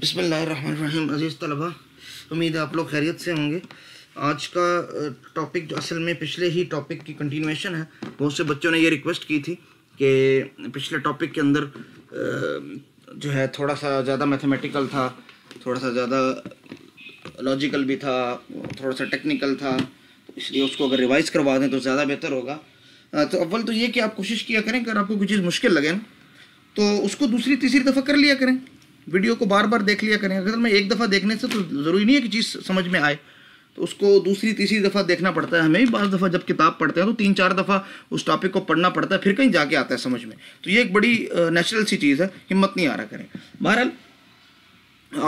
बिसमीम अज़ीज़ तलबा उम्मीद है आप लोग खैरियत से होंगे आज का टॉपिक जो असल में पिछले ही टॉपिक की कंटिन्यूएशन है बहुत से बच्चों ने ये रिक्वेस्ट की थी कि पिछले टॉपिक के अंदर जो है थोड़ा सा ज़्यादा मैथमेटिकल था थोड़ा सा ज़्यादा लॉजिकल भी था थोड़ा सा टेक्निकल था इसलिए उसको अगर रिवाइज़ करवा दें तो ज़्यादा बेहतर होगा तो अव्वल तो ये कि आप कोशिश किया करें अगर आपको कोई चीज़ मुश्किल लगे ना तो उसको दूसरी तीसरी दफ़ा कर लिया करें वीडियो को बार बार देख लिया करें अगर मैं एक दफ़ा देखने से तो ज़रूरी नहीं है कि चीज़ समझ में आए तो उसको दूसरी तीसरी दफ़ा देखना पड़ता है हमें भी बार दफ़ा जब किताब पढ़ते हैं तो तीन चार दफ़ा उस टॉपिक को पढ़ना पड़ता है फिर कहीं जाके आता है समझ में तो ये एक बड़ी नेचुरल सी चीज़ है हिम्मत नहीं आ रहा करें बहरहाल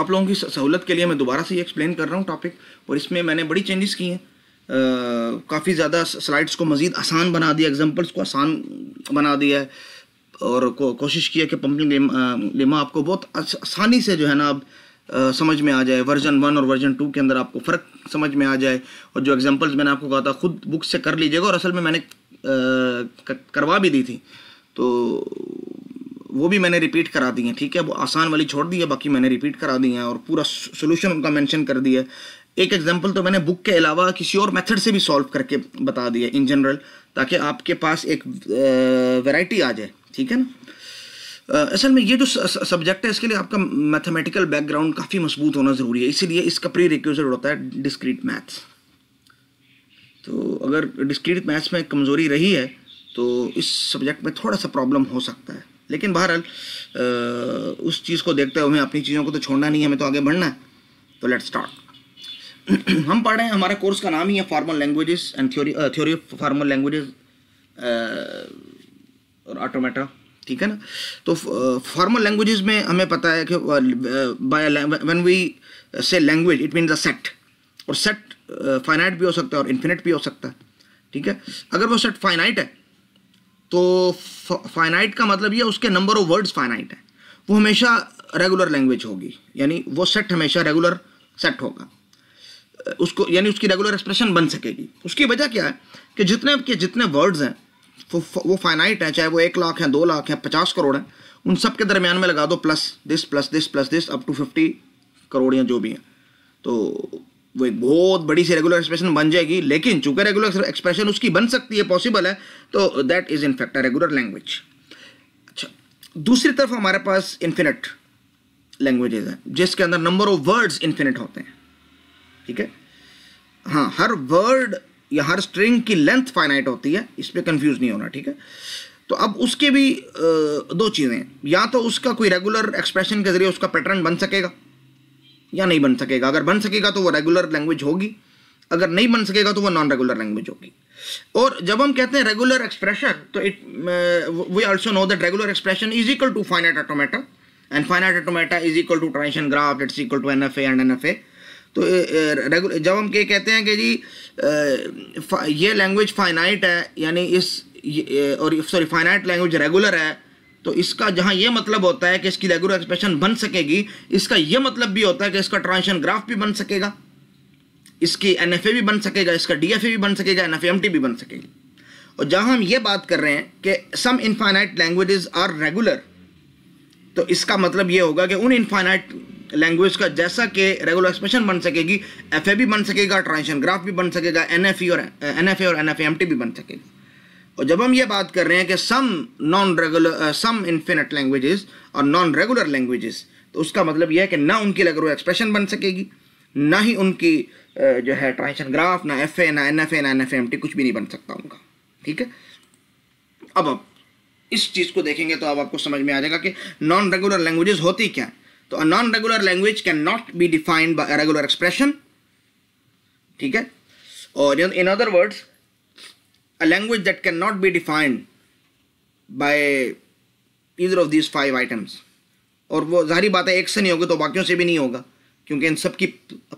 आप लोगों की सहूलत के लिए मैं दोबारा से ये एक्सप्लेन कर रहा हूँ टॉपिक और इसमें मैंने बड़ी चेंजेस की हैं काफ़ी ज़्यादा स्लाइड्स को मज़ीद आसान बना दिया एग्जाम्पल्स को आसान बना दिया है और को, कोशिश किया कि पंपिंग लेमा, आपको बहुत आसानी से जो है ना अब समझ में आ जाए वर्जन वन और वर्जन टू के अंदर आपको फ़र्क समझ में आ जाए और जो एग्जांपल्स मैंने आपको कहा था खुद बुक से कर लीजिएगा और असल में मैंने आ, करवा भी दी थी तो वो भी मैंने रिपीट करा दी हैं ठीक है वो आसान वाली छोड़ दी है बाकी मैंने रिपीट करा दी हैं और पूरा सोल्यूशन उनका मैंशन कर दिया है एक एग्ज़ाम्पल तो मैंने बुक के अलावा किसी और मेथड से भी सॉल्व करके बता दिया इन जनरल ताकि आपके पास एक वैरायटी आ जाए ठीक है ना असल में ये जो सब्जेक्ट है इसके लिए आपका मैथमेटिकल बैकग्राउंड काफ़ी मजबूत होना ज़रूरी है इसीलिए इसका प्री रिक्वेस्ट होता है डिस्क्रीट मैथ्स तो अगर डिस्क्रीट मैथ्स में कमज़ोरी रही है तो इस सब्जेक्ट में थोड़ा सा प्रॉब्लम हो सकता है लेकिन बहरहाल उस चीज़ को देखते हुए हमें अपनी चीज़ों को तो छोड़ना नहीं है हमें तो आगे बढ़ना है तो लेट स्टार्ट हम पढ़ रहे हैं हमारे कोर्स का नाम ही है formal languages and theory theory of formal languages और ऑटोमेटा ठीक है ना तो फॉर्मल uh, लैंग्वेजेस में हमें पता है कि by when we say language it mean a set और सेट फाइनाइट uh, भी हो सकता है और इन्फिनिट भी हो सकता है ठीक है अगर वो सेट फाइनाइट है तो फाइनाइट का मतलब ये उसके नंबर ऑफ वर्ड्स फाइनाइट है वो हमेशा रेगुलर लैंग्वेज होगी यानी वो सेट हमेशा रेगुलर सेट होगा uh, उसको यानी उसकी रेगुलर एक्सप्रेशन बन सकेगी उसकी वजह क्या है कि जितने के जितने वर्ड्स हैं वो फाइनाइट है चाहे वो एक लाख है दो लाख है पचास करोड़ है उन सब के दरमियान में लगा दो plus this plus this plus this up to fifty crore या जो भी हैं तो वो एक बहुत बड़ी सी रेगुलर एक्सप्रेशन बन जाएगी लेकिन चूंकि रेगुलर एक्सप्रेशन उसकी बन सकती है पॉसिबल है तो that is in fact a regular language अच्छा दूसरी तरफ हमारे पास इन्फिनिट लैंग्वेजेज है जिसके अंदर नंबर ऑफ वर्ड्स इन्फिनिट होते हैं ठीक है हाँ हर वर्ड या हर स्ट्रिंग की लेंथ फाइनाइट होती है इस पर कंफ्यूज नहीं होना ठीक है तो अब उसके भी दो चीज़ें या तो उसका कोई रेगुलर एक्सप्रेशन के ज़रिए उसका पैटर्न बन सकेगा या नहीं बन सकेगा अगर बन सकेगा तो वो रेगुलर लैंग्वेज होगी अगर नहीं बन सकेगा तो वो नॉन रेगुलर लैंग्वेज होगी और जब हम कहते हैं रेगुलर एक्सप्रेशन तो it we also know that regular expression is equal to finite automata and finite automata is equal to transition graph it's equal to N F A and N F A तो regular जब हम ये कहते हैं कि जी ये language finite है यानी इस और सॉरी फाइनाइट लैंग्वेज रेगुलर है तो इसका जहाँ ये मतलब होता है कि इसकी रेगुलर एक्सप्रेशन बन सकेगी इसका ये मतलब भी होता है कि इसका ट्रांशन ग्राफ भी बन सकेगा इसकी एन भी बन सकेगा इसका डी भी बन सकेगा एन भी बन सकेगी और जहाँ हम ये बात कर रहे हैं कि some infinite languages are regular तो इसका मतलब ये होगा कि उन इनफाइनाइट लैंग्वेज का जैसा कि रेगुलर एक्सप्रेशन बन सकेगी एफ ए भी बन सकेगा ट्रांशन ग्राफ भी बन सकेगा एन एफ ई और एन एफ ए और एन एफ एम टी भी बन सकेगी और जब हम ये बात कर रहे हैं कि some non regular some infinite languages और नॉन रेगुलर लैंग्वेजेस तो उसका मतलब यह है कि ना उनकी रेगुलर एक्सप्रेशन बन सकेगी ना ही उनकी uh, जो है ट्रांशन ग्राफ ना एफ ए ना एन एफ ए ना एन एफ एम टी कुछ भी नहीं बन सकता उनका ठीक है अब अब इस चीज़ को देखेंगे तो अब आपको समझ में आ जाएगा कि नॉन रेगुलर लैंग्वेजेस होती क्या तो a non regular language can not be defined by regular expression ठीक है और in other words a language that can not be defined by either of these five items और वो जारी बात है एक से नहीं होगी तो बाकियों से भी नहीं होगा क्योंकि इन सब की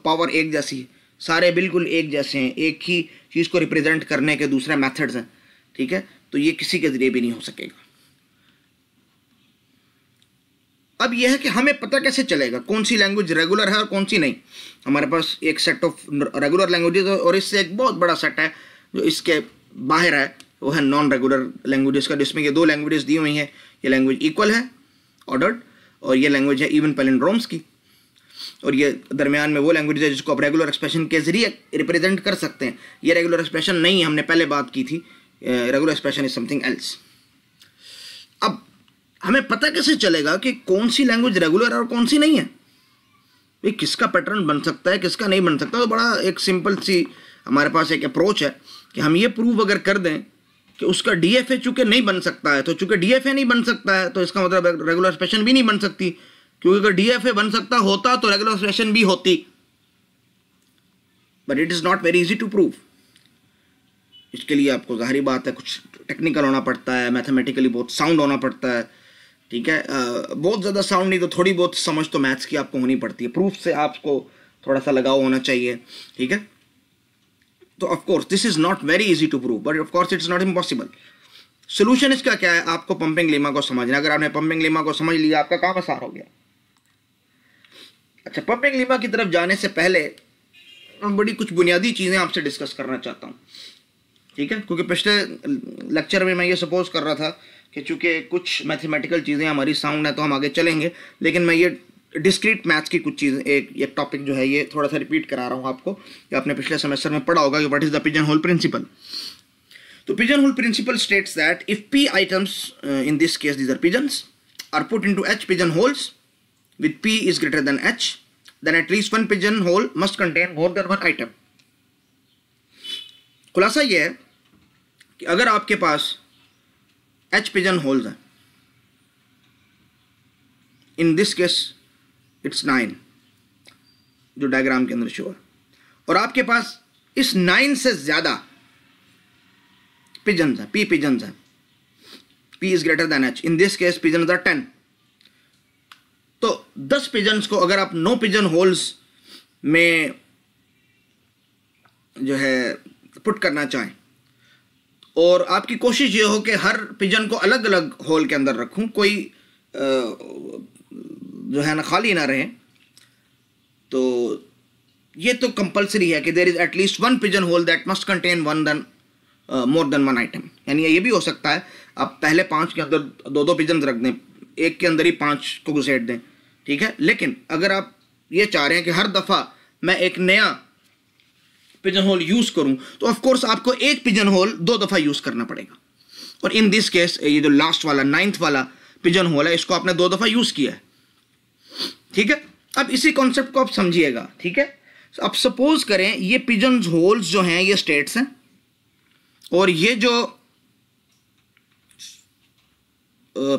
पावर एक जैसी है सारे बिल्कुल एक जैसे हैं एक ही चीज़ को रिप्रेजेंट करने के दूसरे मैथड्स हैं ठीक है तो ये किसी के ज़रिए भी नहीं हो सकेगा अब यह है कि हमें पता कैसे चलेगा कौन सी लैंग्वेज रेगुलर है और कौन सी नहीं हमारे पास एक सेट ऑफ रेगुलर लैंग्वेजेस और इससे एक बहुत बड़ा सेट है जो इसके बाहर है वो है नॉन रेगुलर लैंग्वेजेस का जिसमें ये दो लैंग्वेजेस दी हुई हैं ये लैंग्वेज इक्वल है ऑर्डर्ड और ये लैंग्वेज है इवन पेलिन की और ये दरमियान में वो लैंग्वेज है जिसको आप रेगुलर एक्सप्रेशन के जरिए रिप्रेजेंट कर सकते हैं ये रेगुलर एक्सप्रेशन नहीं हमने पहले बात की थी regular expression is something else अब हमें पता कैसे चलेगा कि कौन सी लैंग्वेज रेगुलर और कौन सी नहीं है भाई किसका पैटर्न बन सकता है किसका नहीं बन सकता तो बड़ा एक सिंपल सी हमारे पास एक अप्रोच है कि हम ये प्रूव अगर कर दें कि उसका डी एफ ए चूंकि नहीं बन सकता है तो चूंकि डी एफ ए नहीं बन सकता है तो इसका मतलब रेगुलर एक्सप्रेशन भी नहीं बन सकती क्योंकि अगर डी एफ ए बन सकता होता तो रेगुलर एक्सप्रेशन भी होती but it is not very easy to prove इसके लिए आपको ज़ाहिर बात है कुछ टेक्निकल होना पड़ता है मैथमेटिकली बहुत साउंड होना पड़ता है ठीक है बहुत ज़्यादा साउंड नहीं तो थोड़ी बहुत समझ तो मैथ्स की आपको होनी पड़ती है प्रूफ से आपको थोड़ा सा लगाव होना चाहिए ठीक है तो of course this is not very easy to prove but of course it's not impossible solution इसका क्या है आपको पंपिंग लेमा को समझना अगर आपने पंपिंग लेमा को समझ लिया आपका काम आसार हो गया अच्छा पंपिंग लेमा की तरफ जाने से पहले बड़ी कुछ बुनियादी चीज़ें आपसे डिस्कस करना चाहता हूँ ठीक है क्योंकि पिछले लेक्चर में मैं ये सपोज कर रहा था कि चूंकि कुछ मैथमेटिकल चीज़ें हमारी साउंड है तो हम आगे चलेंगे लेकिन मैं ये डिस्क्रीट मैथ्स की कुछ चीज़ें एक ये टॉपिक जो है ये थोड़ा सा रिपीट करा रहा हूँ आपको कि आपने पिछले सेमेस्टर में पढ़ा होगा कि what is the pigeon hole principle तो pigeon hole principle states that if P items in this case these are pigeons are put into H pigeon holes with P is greater than H then at least one pigeon hole must contain more than one item खुलासा ये है कि अगर आपके पास H pigeon holes हैं in this case it's nine जो diagram के अंदर शो है और आपके पास इस नाइन से ज़्यादा पिजन्स हैं पी पिजन्स हैं P is greater than H in this case pigeon are ten तो दस पिजन्स को अगर आप नो पिजन होल्स में जो है पुट करना चाहें और आपकी कोशिश ये हो कि हर पिजन को अलग अलग होल के अंदर रखूं कोई आ, जो है ना खाली ना रहें तो ये तो कंपलसरी है कि there is at least one pigeon hole that must contain one then more than one item यानी ये भी हो सकता है आप पहले पांच के अंदर दो दो पिजन रख दें एक के अंदर ही पांच को घुसेट दें ठीक है लेकिन अगर आप ये चाह रहे हैं कि हर दफ़ा मैं एक नया पिजन होल यूज करूं तो ऑफकोर्स आपको एक पिजन होल दो दफ़ा यूज करना पड़ेगा और इन दिस केस ये जो लास्ट वाला नाइन्थ वाला पिजन होल है इसको आपने दो दफ़ा यूज किया है ठीक है अब इसी कॉन्सेप्ट को आप समझिएगा ठीक है अब सपोज करें ये पिजन होल्स जो हैं ये स्टेट्स हैं और ये जो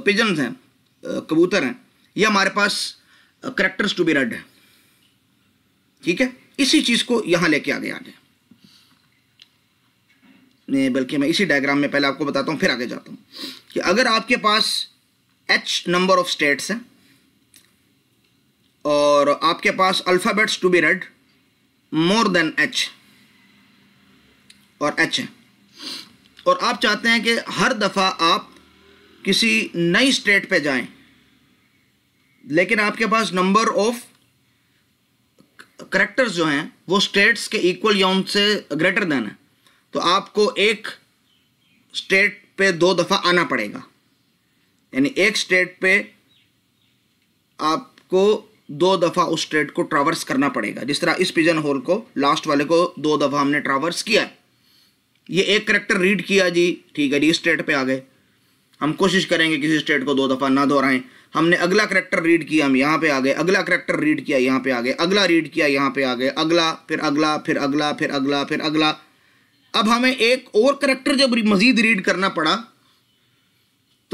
पिजन हैं कबूतर हैं ये हमारे पास करेक्टर्स टू बी रेड है ठीक है इसी चीज को यहां लेके आगे आगे नहीं बल्कि मैं इसी डायग्राम में पहले आपको बताता हूं फिर आगे जाता हूं कि अगर आपके पास एच नंबर ऑफ स्टेट्स है और आपके पास alphabets to be read more than H और एच है और आप चाहते हैं कि हर दफ़ा आप किसी नई स्टेट पे जाएं लेकिन आपके पास नंबर ऑफ करेक्टर्स जो हैं वो स्टेट्स के इक्वल या उनसे ग्रेटर देन है तो आपको एक स्टेट पे दो दफ़ा आना पड़ेगा यानी एक स्टेट पे आपको दो दफ़ा उस स्टेट को ट्रावर्स करना पड़ेगा जिस तरह इस पिजन होल को लास्ट वाले को दो दफ़ा हमने ट्रावर्स किया ये एक करेक्टर रीड किया जी ठीक है जी स्टेट पे आ गए हम कोशिश करेंगे किसी स्टेट को दो दफ़ा ना दोहराएं हमने अगला करेक्टर रीड किया हम यहाँ पे आ गए अगला करेक्टर रीड किया यहाँ पे आ गए अगला रीड किया यहाँ पे आ गए अगला फिर अगला फिर अगला फिर अगला फिर अगला अब हमें एक और करेक्टर जब मज़ीद रीड करना पड़ा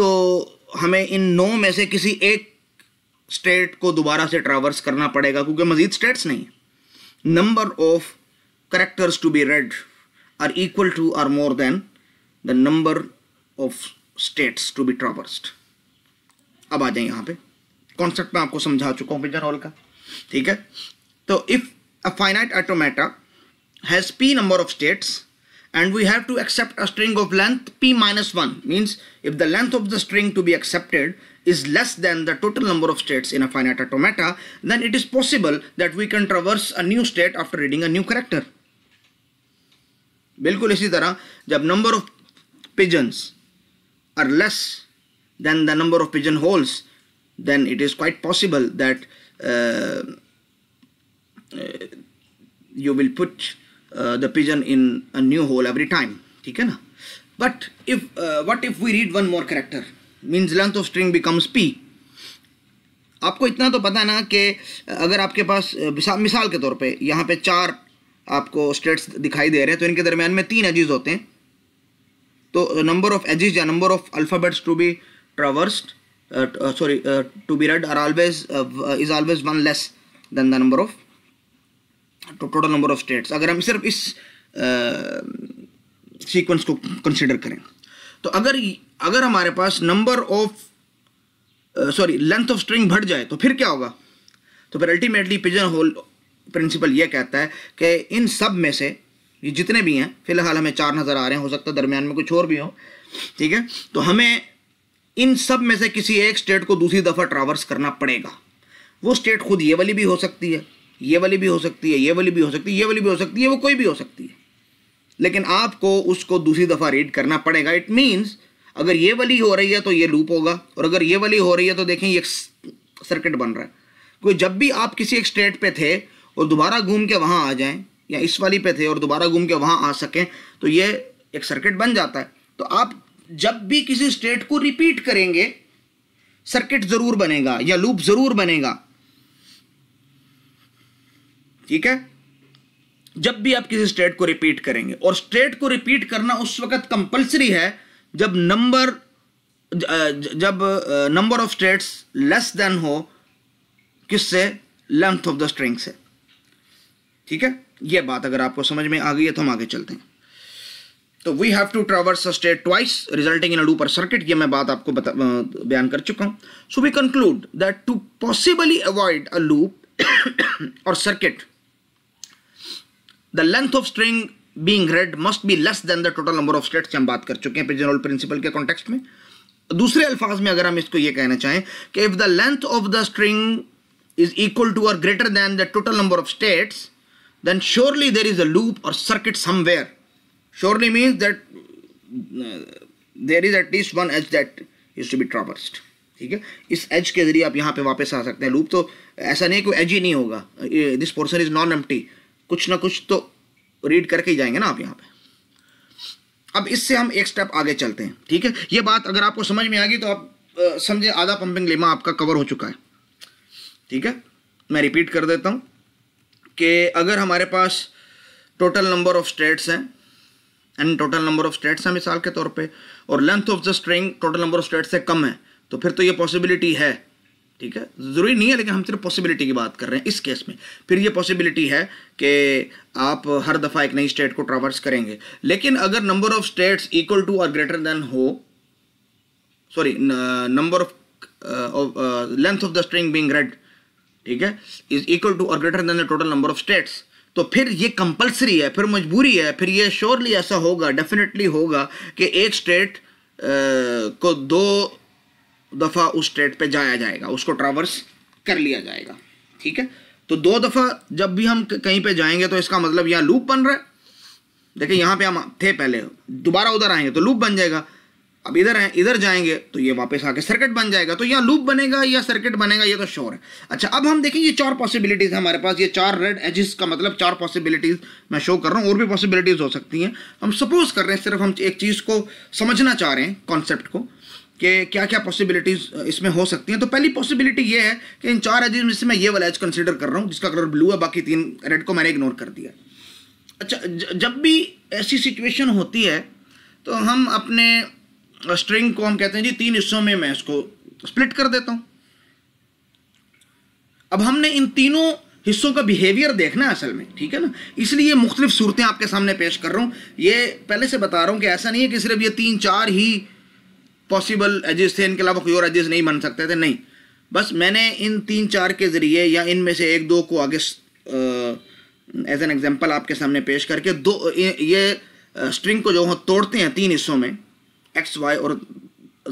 तो हमें इन नौ में से किसी एक स्टेट को दोबारा से ट्रावर्स करना पड़ेगा क्योंकि मज़ीद स्टेट्स नहीं number of characters to be read are equal to or more than the number of states to be traversed अब आ जाए यहां पर कॉन्सेप्ट में आपको समझा चुका हूं पिजन का ठीक है तो if a finite automata has P number of states and we have to accept a string of length P minus one means if the length of the string to be accepted is less than the total number of states in a finite automata then it is possible that we can traverse a new state after reading a new character बिल्कुल इसी तरह जब number of pigeons are less than the number of pigeon holes then it is quite possible that uh, you will put uh, the pigeon in a new hole every time. ठीक na but if uh, what if we read one more character means length of string becomes p आपको इतना तो पता है ना कि अगर आपके पास मिसाल के तौर पे यहाँ पे चार आपको स्टेट्स दिखाई दे रहे हैं तो इनके दरमियान में तीन एजिज होते हैं तो नंबर ऑफ एजिज या number of alphabets to be traversed uh, uh, sorry uh, to be read are always uh, uh, is always one less than the number of to total number of states अगर हम सिर्फ इस sequence uh, को consider करें तो अगर अगर हमारे पास number of sorry length of string बढ़ जाए तो फिर क्या होगा तो फिर अल्टीमेटली पिजन होल प्रिंसिपल ये कहता है कि इन सब में से ये जितने भी हैं फिलहाल हमें चार नज़र आ रहे हैं हो सकता है दरमियान में कुछ और भी हो ठीक है तो हमें इन सब में से किसी एक स्टेट को दूसरी दफ़ा ट्रावर्स करना पड़ेगा वो स्टेट खुद ये वाली भी हो सकती है ये वाली भी हो सकती है ये वाली भी हो सकती है ये वाली भी हो सकती है वो कोई भी हो सकती है लेकिन आपको उसको दूसरी दफ़ा रीड करना पड़ेगा इट मीन्स अगर ये वाली हो रही है तो ये लूप होगा और अगर ये वाली हो रही है तो देखें ये सर्किट बन रहा है क्योंकि जब भी आप किसी एक स्टेट पे थे और दोबारा घूम के वहाँ आ जाएं या इस वाली पे थे और दोबारा घूम के वहाँ आ सकें तो ये एक सर्किट बन जाता है तो आप जब भी किसी स्टेट को रिपीट करेंगे सर्किट जरूर बनेगा या लूप जरूर बनेगा ठीक है जब भी आप किसी स्टेट को रिपीट करेंगे और स्टेट को रिपीट करना उस वक्त कंपलसरी है जब नंबर जब number of states less than हो किससे लेंथ ऑफ द स्ट्रिंग से ठीक है यह बात अगर आपको समझ में आ गई है तो हम आगे चलते हैं तो we have to traverse a state twice resulting in a duper circuit ये मैं बात आपको बयान कर चुका हूं so we conclude that to possibly avoid a loop or circuit the length of string being read must be less than the total number of states हम बात कर चुके हैं जनरल प्रिंसिपल के कॉन्टेक्स्ट में दूसरे अल्फाज में अगर हम इसको ये कहना चाहें कि if the length of the string is equal to or greater than the total number of states then surely there is a loop or circuit somewhere surely means that uh, is at least one edge that is to be traversed ठीक है इस as के जरिए आप यहाँ पे वापस आ सकते हैं लूप तो ऐसा नहीं कोई एज ही नहीं होगा this portion is non empty कुछ ना कुछ तो रीड करके ही जाएंगे ना आप यहाँ पे अब इससे हम एक स्टेप आगे चलते हैं ठीक है ये बात अगर आपको समझ में आ गई तो आप समझे आधा पंपिंग लेमा आपका कवर हो चुका है ठीक है मैं रिपीट कर देता हूँ कि अगर हमारे पास टोटल नंबर ऑफ स्टेट्स हैं and total number of states हैं मिसाल के तौर पे और length of the string total number of state से कम है तो फिर तो ये पॉसिबिलिटी है ठीक है ज़रूरी नहीं है लेकिन हम सिर्फ पॉसिबिलिटी की बात कर रहे हैं इस केस में फिर ये पॉसिबिलिटी है कि आप हर दफ़ा एक नई स्टेट को ट्रावर्स करेंगे लेकिन अगर number of states equal to or greater than हो sorry number of length of the string being read ठीक है is equal to or greater than the total number of states तो फिर ये कंपलसरी है फिर मजबूरी है फिर ये श्योरली ऐसा होगा डेफिनेटली होगा कि एक स्टेट को दो दफ़ा उस स्टेट पे जाया जाएगा उसको ट्रावर्स कर लिया जाएगा ठीक है तो दो दफ़ा जब भी हम कहीं पे जाएंगे तो इसका मतलब यहाँ लूप बन रहा है देखिए यहाँ पे हम थे पहले दोबारा उधर आएंगे तो लूप बन जाएगा अब इधर हैं इधर जाएंगे तो ये वापस आके सर्किट बन जाएगा तो यहाँ लूप बनेगा या सर्किट बनेगा ये तो श्योर है अच्छा अब हम देखें ये चार पॉसिबिलिटीज़ है हमारे पास ये चार रेड एजिस का मतलब चार पॉसिबिलिटीज़ मैं शो कर रहा हूँ और भी पॉसिबिलिटीज़ हो सकती हैं हम सपोज कर रहे हैं सिर्फ हम एक चीज़ को समझना चाह रहे हैं कॉन्सेप्ट को कि क्या क्या पॉसिबिलिटीज़ इसमें हो सकती हैं तो पहली पॉसिबिलिटी ये है कि इन चार एजिस में से मैं ये वाला एज कंसिडर कर रहा हूँ जिसका कलर ब्लू है बाकी तीन रेड को मैंने इग्नोर कर दिया अच्छा जब भी ऐसी सिचुएशन होती है तो हम अपने स्ट्रिंग को हम कहते हैं जी तीन हिस्सों में मैं इसको स्प्लिट कर देता हूं अब हमने इन तीनों हिस्सों का बिहेवियर देखना है असल में ठीक है ना इसलिए मुख्तलिफ सूरतें आपके सामने पेश कर रहा हूं ये पहले से बता रहा हूं कि ऐसा नहीं है कि सिर्फ ये तीन चार ही पॉसिबल एजेस थे इनके अलावा कोई और एजेस नहीं बन सकते थे नहीं बस मैंने इन तीन चार के ज़रिए या इनमें से एक दो को आगे एज एन एग्जाम्पल आपके सामने पेश करके दो ये स्ट्रिंग को जो तोड़ते हैं तीन हिस्सों में एक्स वाई और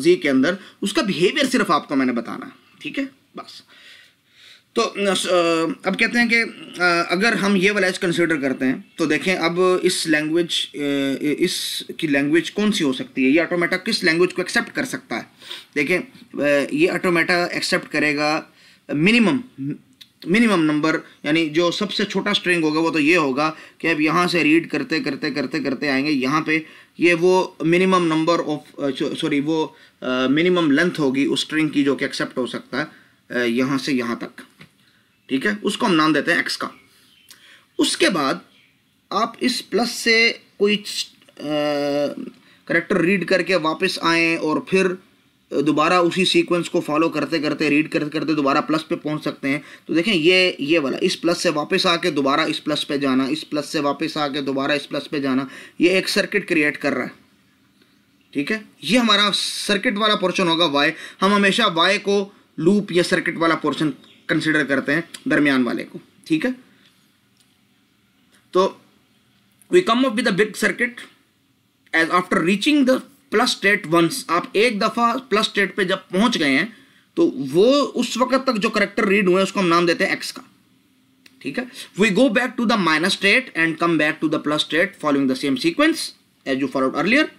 जी के अंदर उसका बिहेवियर सिर्फ आपको मैंने बताना है ठीक है बस तो अब कहते हैं कि अगर हम ये वाला एज कंसिडर करते हैं तो देखें अब इस लैंग्वेज इस की लैंग्वेज कौन सी हो सकती है ये ऑटोमेटा किस लैंग्वेज को एक्सेप्ट कर सकता है देखें ये ऑटोमेटा एक्सेप्ट करेगा मिनिमम मिनिमम नंबर यानी जो सबसे छोटा स्ट्रिंग होगा वो तो ये होगा कि अब यहाँ से रीड करते करते करते करते आएंगे यहाँ पे ये वो मिनिमम नंबर ऑफ सॉरी वो मिनिमम uh, लेंथ होगी उस स्ट्रिंग की जो कि एक्सेप्ट हो सकता है uh, यहाँ से यहाँ तक ठीक है उसको हम नाम देते हैं एक्स का उसके बाद आप इस प्लस से कोई करेक्टर uh, रीड करके वापस आएँ और फिर दोबारा उसी सीक्वेंस को फॉलो करते करते रीड करते करते दोबारा प्लस पे पहुंच सकते हैं तो देखें ये ये वाला इस प्लस से वापस आके दोबारा इस प्लस पे जाना इस प्लस से वापस आके दोबारा इस प्लस पे जाना ये एक सर्किट क्रिएट कर रहा है ठीक है ये हमारा सर्किट वाला पोर्शन होगा वाई हम हमेशा वाई को लूप या सर्किट वाला पोर्शन कंसिडर करते हैं दरमियान वाले को ठीक है तो we come up with big circuit edge after reaching the plus state once आप एक दफ़ा प्लस स्टेट पे जब पहुंच गए हैं तो वो उस वक्त तक जो करेक्टर रीड हुए उसको हम नाम देते हैं एक्स का ठीक है we go back to the minus state and come back to the plus state following the same sequence as you followed earlier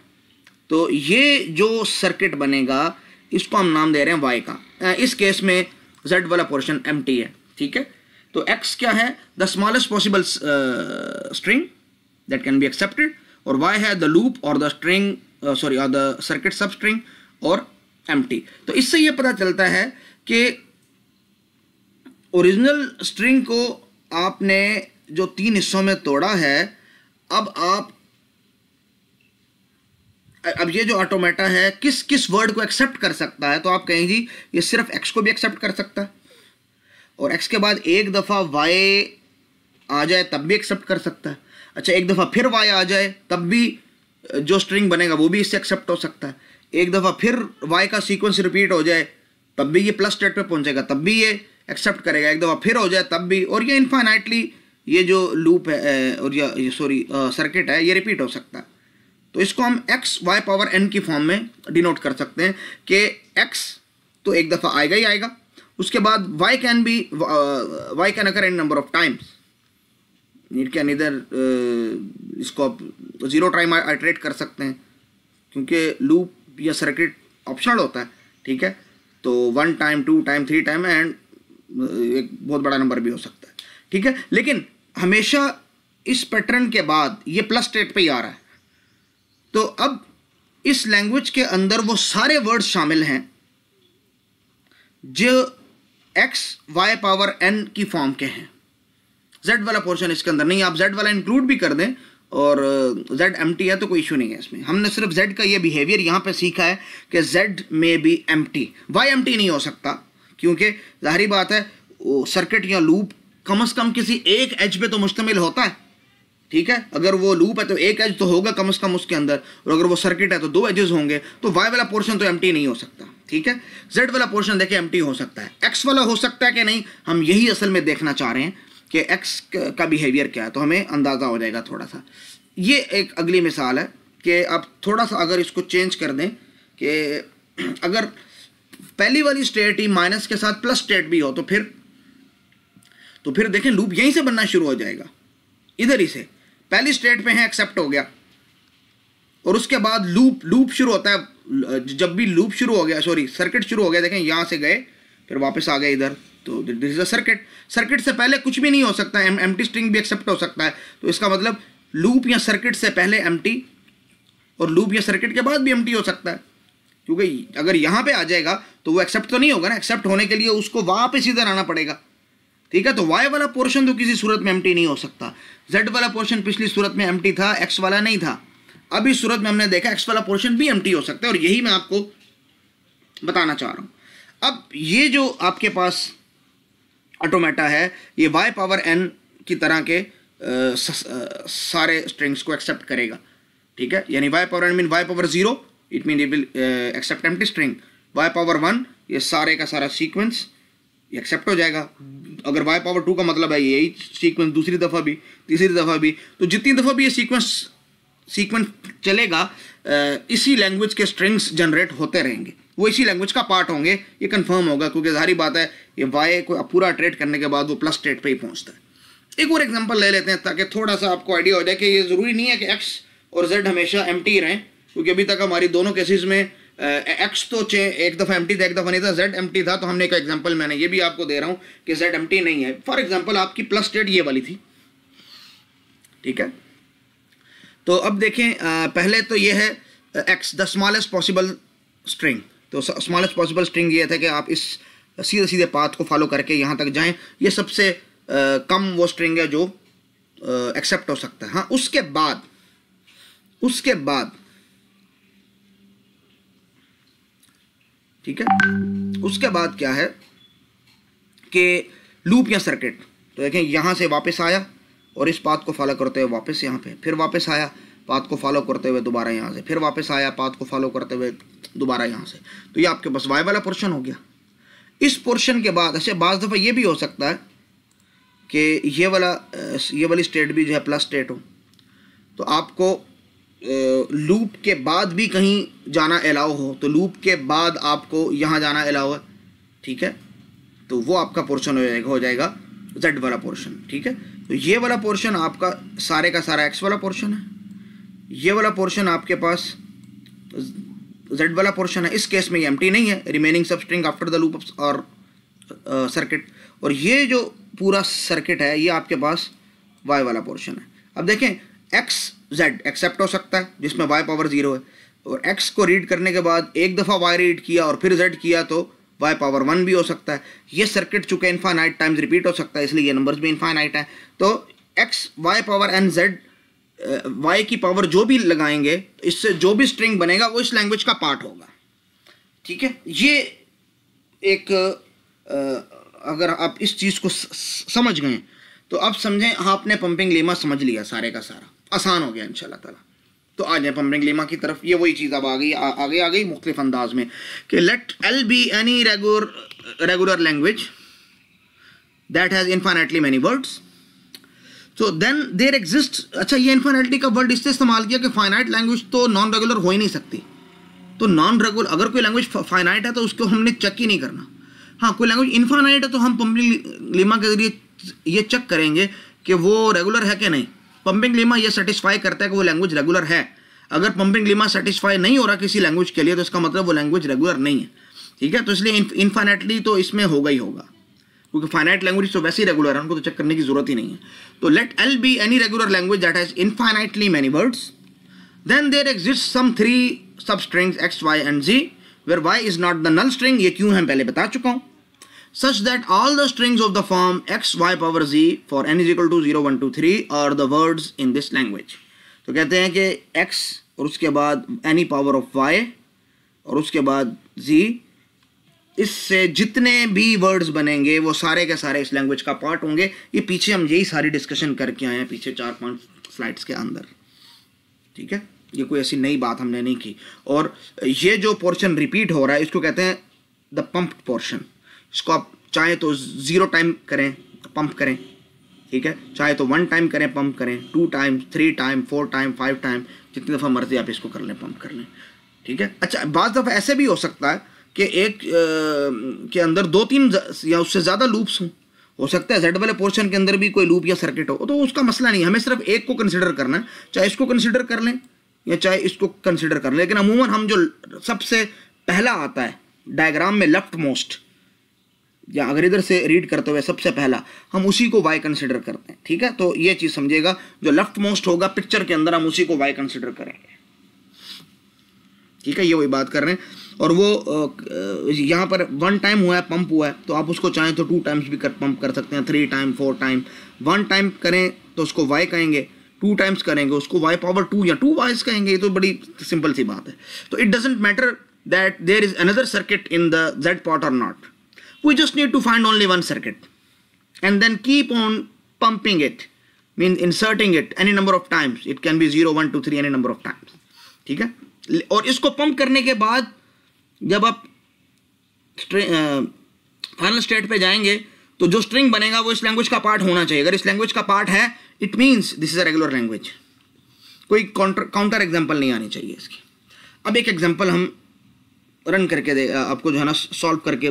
तो ये जो सर्किट बनेगा इसको हम नाम दे रहे हैं वाई का इस केस में जेड वाला पोर्शन एम है ठीक है तो एक्स क्या है the smallest possible string that can be accepted और वाई है the loop or the string sorry on the circuit substring और एम तो इससे ये पता चलता है कि ओरिजिनल स्ट्रिंग को आपने जो तीन हिस्सों में तोड़ा है अब आप अब ये जो ऑटोमेटा है किस किस वर्ड को एक्सेप्ट कर सकता है तो आप कहें जी ये सिर्फ एक्स को भी एक्सेप्ट कर सकता है और एक्स के बाद एक दफ़ा वाई आ जाए तब भी एक्सेप्ट कर सकता है अच्छा एक दफ़ा फिर वाई आ जाए तब भी जो स्ट्रिंग बनेगा वो भी इससे एक्सेप्ट हो सकता है एक दफ़ा फिर वाई का सीक्वेंस रिपीट हो जाए तब भी ये प्लस स्टेट पे पहुंचेगा तब भी ये एक्सेप्ट करेगा एक दफ़ा फिर हो जाए तब भी और ये इन्फाइनाइटली ये जो लूप है और ये सॉरी सर्किट है ये रिपीट हो सकता है तो इसको हम एक्स वाई पावर एन की फॉर्म में डिनोट कर सकते हैं कि एक्स तो एक दफ़ा आएगा ही आएगा उसके बाद Y can be Y can occur N number of times नीट के अनिदर इसको आप ज़ीरो टाइम आइट्रेट कर सकते हैं क्योंकि लूप या सर्किट ऑप्शनल होता है ठीक है तो one time two time three time and एक बहुत बड़ा नंबर भी हो सकता है ठीक है लेकिन हमेशा इस पैटर्न के बाद ये प्लस स्टेट पे ही आ रहा है तो अब इस लैंग्वेज के अंदर वो सारे वर्ड शामिल हैं जो एक्स वाई पावर एन की फॉर्म के हैं जेड वाला पोर्शन इसके अंदर नहीं आप जेड वाला इंक्लूड भी कर दें और जेड uh, एम है तो कोई इशू नहीं है इसमें हमने सिर्फ जेड का ये बिहेवियर यहाँ पे सीखा है कि जेड में भी एम टी वाई एम नहीं हो सकता क्योंकि जाहरी बात है सर्किट या लूप कम से कम किसी एक एज पे तो मुश्तमिल होता है ठीक है अगर वो लूप है तो एक एज तो होगा कम अज़ कम उसके अंदर और अगर वो सर्किट है तो दो एजेस होंगे तो वाई वाला पोर्शन तो एम नहीं हो सकता ठीक है जेड वाला पोर्शन देखे एम हो सकता है एक्स वाला हो सकता है कि नहीं हम यही असल में देखना चाह रहे हैं कि एक्स का बिहेवियर क्या है तो हमें अंदाज़ा हो जाएगा थोड़ा सा ये एक अगली मिसाल है कि आप थोड़ा सा अगर इसको चेंज कर दें कि अगर पहली वाली स्टेट ही माइनस के साथ प्लस स्टेट भी हो तो फिर तो फिर देखें लूप यहीं से बनना शुरू हो जाएगा इधर ही से पहली स्टेट पे है एक्सेप्ट हो गया और उसके बाद लूप लूप शुरू होता है जब भी लूप शुरू हो गया सॉरी सर्किट शुरू हो गया देखें यहाँ से गए फिर वापस आ गए इधर तो this is a circuit circuit से पहले कुछ भी नहीं हो सकता है एम स्ट्रिंग भी एक्सेप्ट हो सकता है तो इसका मतलब लूप या सर्किट से पहले एम और लूप या सर्किट के बाद भी एम हो सकता है क्योंकि अगर यहाँ पे आ जाएगा तो वो एक्सेप्ट तो नहीं होगा ना एक्सेप्ट होने के लिए उसको वापस इधर आना पड़ेगा ठीक है तो वाई वाला पोर्शन तो किसी सूरत में एम नहीं हो सकता जेड वाला पोर्शन पिछली सूरत में एम था एक्स वाला नहीं था अब इस सूरत में हमने देखा एक्स वाला पोर्शन भी एम हो सकता है और यही मैं आपको बताना चाह रहा हूँ अब ये जो आपके पास ऑटोमेटा है ये वाई पावर एन की तरह के आ, स, आ, सारे स्ट्रिंग्स को एक्सेप्ट करेगा ठीक है यानी Y power N mean Y power zero it mean it will accept empty string Y power one ये सारे का सारा सीक्वेंस एक्सेप्ट हो जाएगा अगर वाई पावर टू का मतलब है यही सीक्वेंस दूसरी दफ़ा भी तीसरी दफ़ा भी तो जितनी दफ़ा भी ये सीक्वेंस सीक्वेंस चलेगा इसी लैंग्वेज के स्ट्रिंग्स जनरेट होते रहेंगे वो इसी लैंग्वेज का पार्ट होंगे ये कंफर्म होगा क्योंकि जारी बात है ये वाई को पूरा ट्रेड करने के बाद वो प्लस ट्रेड पर ही पहुंचता है एक और एग्जाम्पल ले लेते हैं ताकि थोड़ा सा आपको आइडिया हो जाए कि ये ज़रूरी नहीं है कि एक्स और जेड हमेशा एम टी रहें क्योंकि अभी तक हमारी दोनों केसेस में एक्स तो चे एक दफ़ा एम टी था एक दफ़ा नहीं था जेड एम टी था तो हमने एक एग्जाम्पल मैंने ये भी आपको दे रहा हूँ कि जेड एम टी नहीं है फॉर एग्जाम्पल आपकी प्लस ट्रेड ये वाली थी ठीक है तो अब देखें पहले तो ये है X the smallest possible string तो स्मॉलेस्ट पॉसिबल स्ट्रिंग ये था कि आप इस सीधे सीधे पाथ को फॉलो करके यहाँ तक जाएं ये सबसे आ, कम वो स्ट्रिंग है जो एक्सेप्ट हो सकता है हाँ उसके बाद उसके बाद ठीक है उसके बाद क्या है कि लूप या सर्किट तो देखें यहाँ से वापस आया और इस बात को फॉलो करते हुए वापस यहाँ पे फिर वापस आया पाथ को फॉलो करते हुए दोबारा यहाँ से फिर वापस आया पाथ को फॉलो करते हुए दोबारा यहाँ से तो ये आपके पास वाई वाला पोर्शन हो गया इस पोर्शन के बाद ऐसे अच्छा, बाज़ दफ़ा ये भी हो सकता है कि ये वाला ये वाली स्टेट भी जो है प्लस स्टेट हो तो आपको लूप के बाद भी कहीं जाना अलाउ हो तो लूप के बाद आपको यहाँ जाना अलाउ है ठीक है तो वो आपका पोर्शन हो जाएगा हो जाएगा जेड वाला पोर्शन ठीक है तो ये वाला पोर्शन आपका सारे का सारा एक्स वाला पोर्शन है ये वाला पोर्शन आपके पास जेड वाला पोर्शन है इस केस में ये एम्प्टी नहीं है remaining sub string after the loop or circuit uh, और ये जो पूरा सर्किट है ये आपके पास वाई वाला पोर्शन है अब देखें एक्स जेड एक्सेप्ट हो सकता है जिसमें वाई पावर जीरो है और एक्स को रीड करने के बाद एक दफ़ा वाई रीड किया और फिर जेड किया तो वाई पावर वन भी हो सकता है ये सर्किट चुके इन्फानाइट टाइम्स रिपीट हो सकता है इसलिए ये नंबर्स भी इन्फानाइट हैं तो x Y power N Z Y की पावर जो भी लगाएंगे तो इससे जो भी स्ट्रिंग बनेगा वो इस लैंग्वेज का पार्ट होगा ठीक है ये एक अगर आप इस चीज़ को समझ गए तो अब समझें आपने पंपिंग लेमा समझ लिया सारे का सारा आसान हो गया इन ताला तो आ जाए पंपिंग लेमा की तरफ ये वही चीज़ अब आ गई आगे आ गई मुख्तफ अंदाज में कि let L be any regular regular language that has infinitely many words तो देन देर एग्जिस्ट अच्छा ये इन्फाइनाइटी का वर्ड इससे इस्तेमाल किया कि फाइनाइट लैंग्वेज तो नॉन रेगुलर हो ही नहीं सकती तो नॉन रेगुलर अगर कोई लैंग्वेज फाइनाइट है तो उसको हमने चेक ही नहीं करना हाँ कोई लैंग्वेज इन्फाइनाइट है तो हम पम्पिंग लीमा के जरिए ये चेक करेंगे कि वो रेगुलर है कि नहीं पम्पिंग लीमा ये सेटिस्फाई करता है कि वो लैंग्वेज रेगुलर है अगर पम्पिंग लीमा सेटिस्फाई नहीं हो रहा किसी लैंग्वेज के लिए तो इसका मतलब वो लैंग्वेज रेगुलर नहीं है ठीक है तो इसलिए इन्फाइनेटली तो इसमें होगा ही होगा क्योंकि फाइनाइट लैंग्वेज तो वैसे ही रेगुलर है उनको तो चेक करने की जरूरत ही नहीं है तो let L be any regular language that has infinitely many words then there exist some three substrings X Y and Z where Y is not the null string ये क्यों है पहले बता चुका हूँ such that all the strings of the form x Y power Z for N is equal to zero one two three are the words in this language तो कहते हैं कि एक्स और उसके बाद एनी पावर ऑफ वाई और उसके बाद जी इससे जितने भी वर्ड्स बनेंगे वो सारे के सारे इस लैंग्वेज का पार्ट होंगे ये पीछे हम यही सारी डिस्कशन करके आए हैं पीछे चार पांच स्लाइड्स के अंदर ठीक है ये कोई ऐसी नई बात हमने नहीं की और ये जो पोर्शन रिपीट हो रहा है इसको कहते हैं द पंप पोर्शन इसको आप चाहे तो ज़ीरो टाइम करें पंप करें ठीक है चाहे तो वन टाइम करें पंप करें two time three time four time five time जितनी दफ़ा मर्जी आप इसको कर लें पंप कर लें ठीक है अच्छा बाज़ दफ़ा ऐसे भी हो सकता है कि एक आ, के अंदर दो तीन या उससे ज़्यादा लूप्स हों हो सकता है जेड वाले पोर्शन के अंदर भी कोई लूप या सर्किट हो तो उसका मसला नहीं हमें सिर्फ एक को कंसिडर करना है चाहे इसको कंसिडर कर लें या चाहे इसको कंसिडर कर लें लेकिन अमूमन हम जो सबसे पहला आता है डायग्राम में लेफ्ट मोस्ट या अगर इधर से रीड करते हुए सबसे पहला हम उसी को वाई कंसिडर करते हैं ठीक है तो ये चीज़ समझेगा जो लेफ्ट मोस्ट होगा पिक्चर के अंदर हम उसी को वाई कंसिडर करेंगे ठीक है ये वही बात कर रहे हैं और वो यहाँ पर वन टाइम हुआ है पंप हुआ है तो आप उसको चाहें तो टू टाइम्स भी कर पंप कर सकते हैं three time four time one time करें तो उसको वाई कहेंगे टू टाइम्स करेंगे उसको वाई पावर टू या टू वाइज कहेंगे ये तो बड़ी सिंपल सी बात है तो it doesn't matter that there is another circuit in the Z part or not we just need to find only one circuit and then keep on pumping it mean inserting it any number of times it can be zero one two three any number of times ठीक है और इसको pump करने के बाद जब आप final state पे जाएंगे तो जो स्ट्रिंग बनेगा वो इस लैंग्वेज का पार्ट होना चाहिए अगर इस लैंग्वेज का पार्ट है it means this is a regular language कोई काउंटर काउंटर एग्जाम्पल नहीं आनी चाहिए इसकी अब एक एग्जाम्पल हम रन करके दे आपको जो है ना सॉल्व करके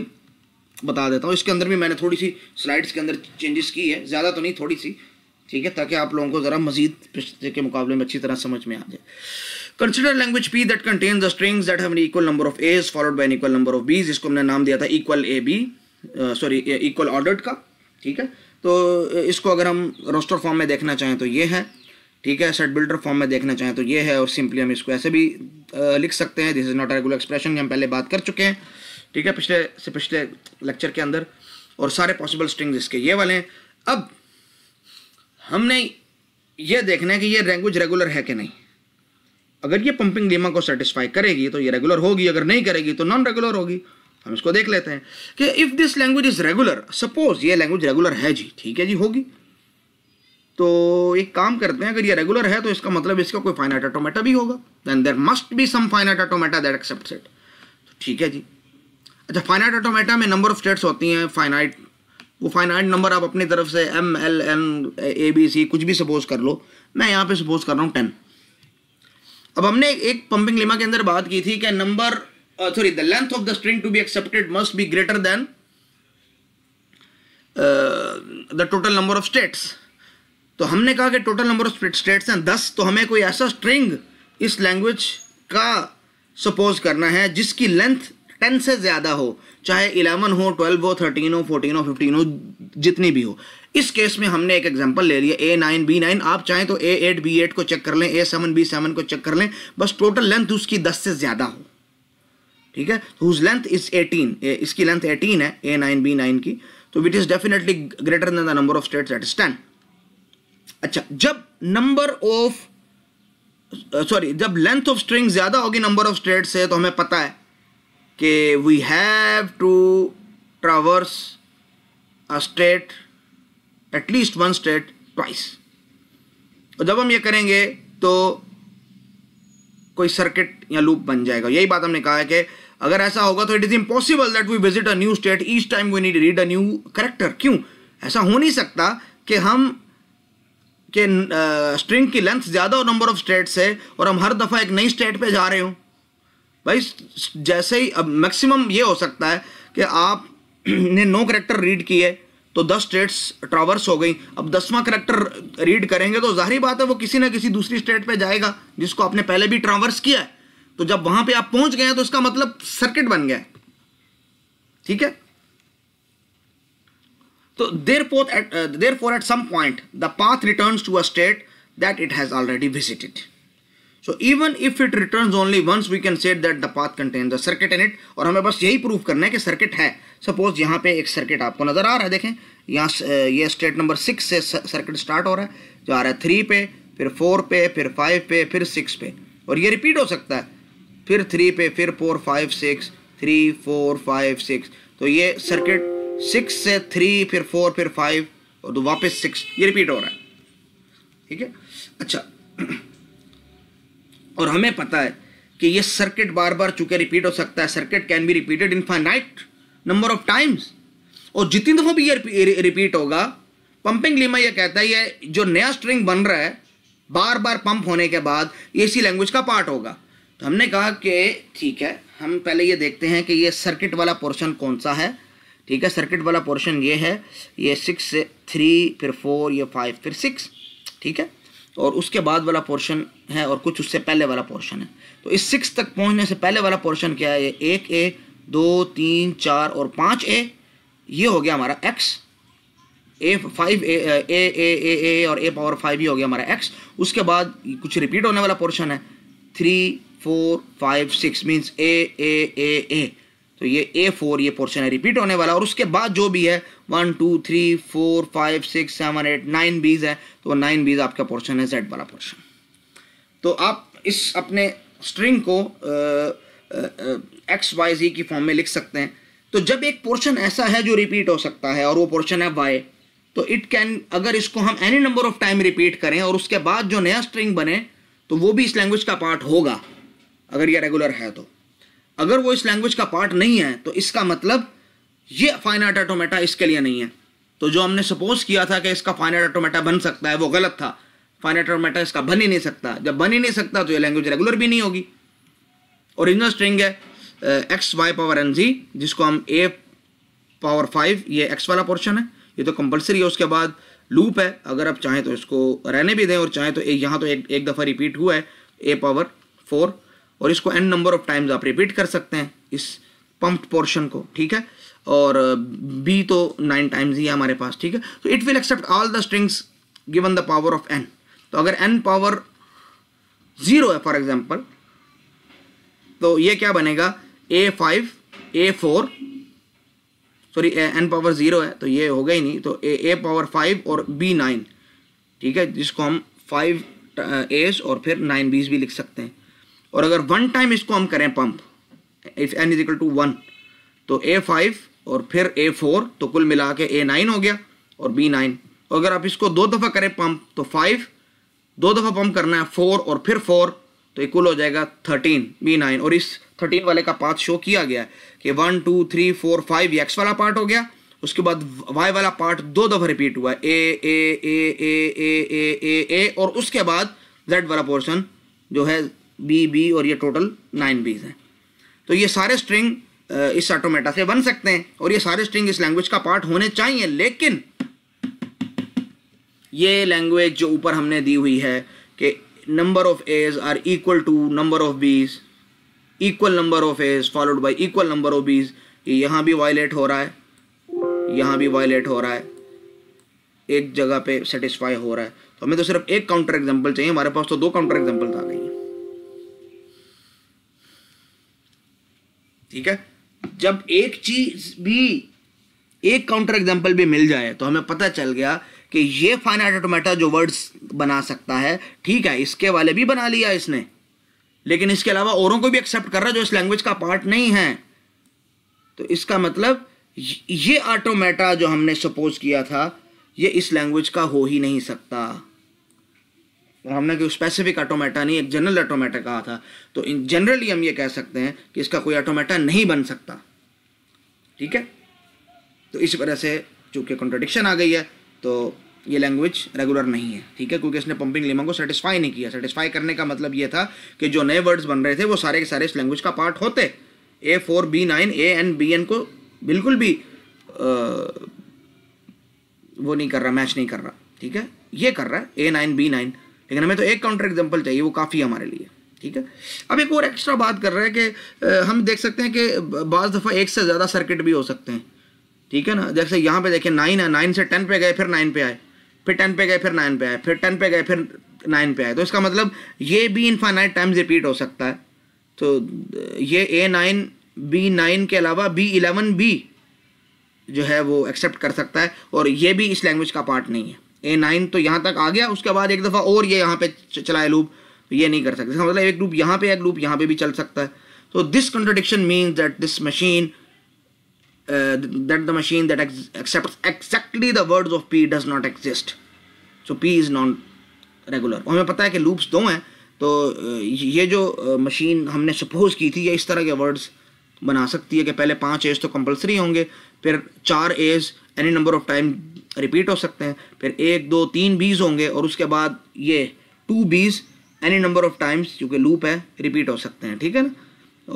बता देता हूँ इसके अंदर भी मैंने थोड़ी सी स्लाइड्स के अंदर चेंजेस की है ज़्यादा तो नहीं थोड़ी सी ठीक है ताकि आप लोगों को ज़रा मज़ीद पिछले के मुकाबले में अच्छी तरह समझ में आ जाए consider language P that contains the strings that have an equal number of as followed by an equal number of B's इसको हमने नाम दिया था equal A B sorry equal ordered का ठीक है तो इसको अगर हम रोस्टर फॉर्म में देखना चाहें तो ये है ठीक है सेट बिल्डर फॉर्म में देखना चाहें तो ये है और सिंपली हम इसको ऐसे भी लिख सकते हैं this is not regular expression हम पहले बात कर चुके हैं ठीक है पिछले से पिछले लेक्चर के अंदर और सारे पॉसिबल स्ट्रिंग्स इसके ये वाले हैं अब हमने ये देखना है कि ये लैंग्वेज रेगुलर है कि नहीं अगर ये पंपिंग लेमा को सेटिस्फाई करेगी तो ये रेगुलर होगी अगर नहीं करेगी तो नॉन रेगुलर होगी हम इसको देख लेते हैं कि if this language is regular suppose ये लैंग्वेज रेगुलर है जी ठीक है जी होगी तो एक काम करते हैं अगर ये रेगुलर है तो इसका मतलब इसका कोई फाइनाइट ऑटोमेटा भी होगा then there must be some finite automata that accept it तो ठीक है जी अच्छा फाइनाइट ऑटोमेटा में नंबर ऑफ स्टेट्स होती हैं फाइनाइट वो फाइनाइट नंबर आप अपनी तरफ से M L N A B C कुछ भी सपोज कर लो मैं यहाँ पे सपोज कर रहा हूँ टेन अब हमने एक पंपिंग लिमा के अंदर बात की थी कि number sorry the length of the string to be accepted must be greater than the total number of states तो हमने कहा कि टोटल नंबर ऑफ स्टेट्स हैं दस तो हमें कोई ऐसा स्ट्रिंग इस लैंग्वेज का सपोज करना है जिसकी लेंथ टेन से ज़्यादा हो चाहे इलेवन हो ट्वेल्व हो थर्टीन हो फोर्टीन हो फिफ्टीन हो जितनी भी हो इस केस में हमने एक एग्जाम्पल ले लिया ए नाइन बी नाइन आप चाहें तो ए एट बी एट को चेक कर लें ए सेवन बी सेवन को चेक कर लें बस टोटल लेंथ उसकी दस से ज़्यादा हो ठीक है हुज लेंथ इज एटीन इसकी लेंथ एटीन है ए नाइन बी नाइन की तो it is definitely greater than the number of states at stand अच्छा जब नंबर ऑफ सॉरी जब लेंथ ऑफ स्ट्रिंग ज़्यादा होगी नंबर ऑफ स्टेट्स से तो हमें पता है कि we have to traverse a state at least one state twice और जब हम ये करेंगे तो कोई सर्किट या लूप बन जाएगा यही बात हमने कहा है कि अगर ऐसा होगा तो it is impossible that we visit a new state each time we need read a new character क्यों ऐसा हो नहीं सकता कि हम के स्ट्रिंग uh, की लेंथ ज़्यादा और नंबर ऑफ स्टेट्स है और हम हर दफ़ा एक नई स्टेट पे जा रहे हों भाई जैसे ही अब मैक्सिमम ये हो सकता है कि आपने नो करेक्टर रीड की है तो दस स्टेट्स ट्रावर्स हो गई अब दसवां करेक्टर रीड करेंगे तो जाहिर बात है वो किसी ना किसी दूसरी स्टेट पे जाएगा जिसको आपने पहले भी ट्रावर्स किया है तो जब वहां पे आप पहुंच गए हैं तो इसका मतलब सर्किट बन गया ठीक है तो there path at therefore at some point the path return to a state that it has already visited so even if it return only once we can set that the path contain the circuit in it और हमें बस यही prove करना है कि circuit है suppose यहाँ पे एक सर्किट आपको नजर आ रहा है देखें यहाँ ये स्टेट नंबर सिक्स से सर्किट स्टार्ट हो रहा है जो आ रहा है थ्री पे फिर फोर पे फिर फाइव पे फिर सिक्स पे और ये रिपीट हो सकता है फिर थ्री पे फिर four five six three four five six तो ये सर्किट सिक्स से थ्री फिर फोर फिर फाइव और तो वापस सिक्स ये रिपीट हो रहा है ठीक है अच्छा और हमें पता है कि ये सर्किट बार बार चूंकि रिपीट हो सकता है circuit can be repeated in finite number of times और जितनी दफ़ा भी ये रिपीट होगा पंपिंग लीमा ये कहता है ये जो नया स्ट्रिंग बन रहा है बार बार पंप होने के बाद ये इसी लैंग्वेज का पार्ट होगा तो हमने कहा कि ठीक है हम पहले ये देखते हैं कि ये सर्किट वाला पोर्शन कौन सा है ठीक है सर्किट वाला पोर्शन ये है ये सिक्स थ्री फिर फोर ये फाइव फिर सिक्स ठीक है और उसके बाद वाला पोर्शन है और कुछ उससे पहले वाला पोर्शन है तो इस सिक्स तक पहुंचने से पहले वाला पोर्शन क्या है ये एक ए दो तीन चार और पाँच ए ये हो गया हमारा x A five A A A ए और ए पावर फाइव ही हो गया हमारा एक्स उसके बाद कुछ रिपीट होने वाला पोर्शन है three four five six means A A A A तो ये ए फोर ये पोर्शन है रिपीट होने वाला और उसके बाद जो भी है one two three four five six seven eight nine B's है तो नाइन बीज आपका पोर्शन है जेड वाला पोर्शन तो आप इस अपने स्ट्रिंग को एक्स वाई जी की फॉर्म में लिख सकते हैं तो जब एक पोर्शन ऐसा है जो रिपीट हो सकता है और वो पोर्शन है वाई तो इट कैन अगर इसको हम any number of time repeat करें और उसके बाद जो नया स्ट्रिंग बने तो वो भी इस लैंग्वेज का पार्ट होगा अगर ये रेगुलर है तो अगर वो इस लैंग्वेज का पार्ट नहीं है तो इसका मतलब ये फाइनाइट ऑटोमेटा इसके लिए नहीं है तो जो हमने सपोज किया था कि इसका फाइनाइट ऑटोमेटा बन सकता है वो गलत था फाइनाइट ऑटोमेटा इसका बन ही नहीं सकता जब बन ही नहीं सकता तो ये लैंग्वेज रेगुलर भी नहीं होगी ओरिजिनल स्ट्रिंग है X Y power N Z जिसको हम ए पावर फाइव ये एक्स वाला पोर्शन है ये तो कंपलसरी है उसके बाद लूप है अगर आप चाहें तो इसको रहने भी दें और चाहें तो यहाँ तो एक एक दफ़ा रिपीट हुआ है ए पावर फोर और इसको एन नंबर ऑफ टाइम्स आप रिपीट कर सकते हैं इस पम्प्ड पोर्शन को ठीक है और बी uh, तो नाइन टाइम्स ही है हमारे पास ठीक है तो it will accept all the strings given the power of N तो अगर एन पावर जीरो है फॉर एग्जाम्पल तो ये क्या बनेगा A five A four sorry N power zero है तो ये हो गई ही नहीं तो ए ए पावर फाइव और बी नाइन ठीक है जिसको हम फाइव एस uh, और फिर नाइन बीस भी लिख सकते हैं और अगर वन टाइम इसको हम करें pump if N is equal to one तो ए फाइव और फिर ए फोर तो कुल मिला के ए नाइन हो गया और बी नाइन और अगर आप इसको दो दफ़ा करें पंप तो फाइव दो दफ़ा पंप करना है फोर और फिर फोर तो इक्वल हो जाएगा थर्टीन बी नाइन और इस थर्टीन वाले का पाथ शो किया गया है कि one two three four five x वाला पार्ट हो गया उसके बाद वाई वाला पार्ट दो दफ़ा रिपीट हुआ है ए A A A A A A ए और उसके बाद जेड वाला पोर्शन जो है बी बी और ये टोटल नाइन बीज हैं तो ये सारे स्ट्रिंग इस ऑटोमेटा से बन सकते हैं और ये सारे स्ट्रिंग इस लैंग्वेज का पार्ट होने चाहिए लेकिन ये लैंग्वेज जो ऊपर हमने दी हुई है कि number of a's are equal to number of b's equal number of as followed by equal number of b's ये यहाँ भी वायलेट हो रहा है यहाँ भी वायलेट हो रहा है एक जगह पे सेटिस्फाई हो रहा है तो हमें तो सिर्फ एक काउंटर एग्जाम्पल चाहिए हमारे पास तो दो काउंटर एग्जाम्पल आ गए ठीक है जब एक चीज भी एक काउंटर एग्जाम्पल भी मिल जाए तो हमें पता चल गया कि ये फाइनाइट ऑटोमेटा जो वर्ड्स बना सकता है ठीक है इसके वाले भी बना लिया इसने लेकिन इसके अलावा औरों को भी एक्सेप्ट कर रहा है जो इस लैंग्वेज का पार्ट नहीं है तो इसका मतलब ये ऑटोमेटा जो हमने सपोज किया था ये इस लैंग्वेज का हो ही नहीं सकता और हमने कोई स्पेसिफिक ऑटोमेटा नहीं एक जनरल ऑटोमेटा कहा था तो इन जनरली हम ये कह सकते हैं कि इसका कोई ऑटोमेटा नहीं बन सकता ठीक है तो इस वजह से चूंकि कॉन्ट्रोडिक्शन आ गई है तो ये लैंग्वेज रेगुलर नहीं है ठीक है क्योंकि इसने पंपिंग लिमा को सेटिस्फाई नहीं किया सेटिस्फाई करने का मतलब ये था कि जो नए वर्ड्स बन रहे थे वो सारे के सारे इस लैंग्वेज का पार्ट होते a four b nine a n b n को बिल्कुल भी आ, वो नहीं कर रहा मैच नहीं कर रहा ठीक है ये कर रहा है ए नाइन बी नाइन लेकिन हमें तो एक काउंटर एग्जाम्पल चाहिए वो काफ़ी हमारे लिए ठीक है अब एक और एक्स्ट्रा बात कर रहे हैं कि हम देख सकते हैं कि बज़ दफ़ा एक से ज़्यादा सर्किट भी हो सकते हैं ठीक है ना जैसे यहाँ पे देखें नाइन है नाइन से टेन पे गए फिर नाइन पे आए फिर टेन पे गए फिर नाइन पे आए फिर टेन पे गए फिर नाइन पे आए तो इसका मतलब ये भी इनफाइनाइट टाइम्स रिपीट हो सकता है तो ये ए नाइन बी नाइन के अलावा बी इलेवन बी जो है वो एक्सेप्ट कर सकता है और ये भी इस लैंग्वेज का पार्ट नहीं है ए नाइन तो यहाँ तक आ गया उसके बाद एक दफ़ा और ये यहाँ पे चलाए लूप तो ये नहीं कर सकते इसका मतलब एक लूप यहाँ पे एक लूप यहाँ पे भी चल सकता है तो this contradiction means that this machine that the machine that accept exactly the words of P does not exist so P is non regular हमें पता है कि लूप्स दो हैं तो uh, ये जो मशीन uh, हमने सपोज की थी ये इस तरह के वर्ड्स बना सकती है कि पहले पाँच एज तो कंपलसरी होंगे फिर चार a's any number of time repeat हो सकते हैं फिर एक दो तीन बीज होंगे और उसके बाद ये टू बीज एनी नंबर ऑफ टाइम्स जो कि लूप है रिपीट हो सकते हैं ठीक है ना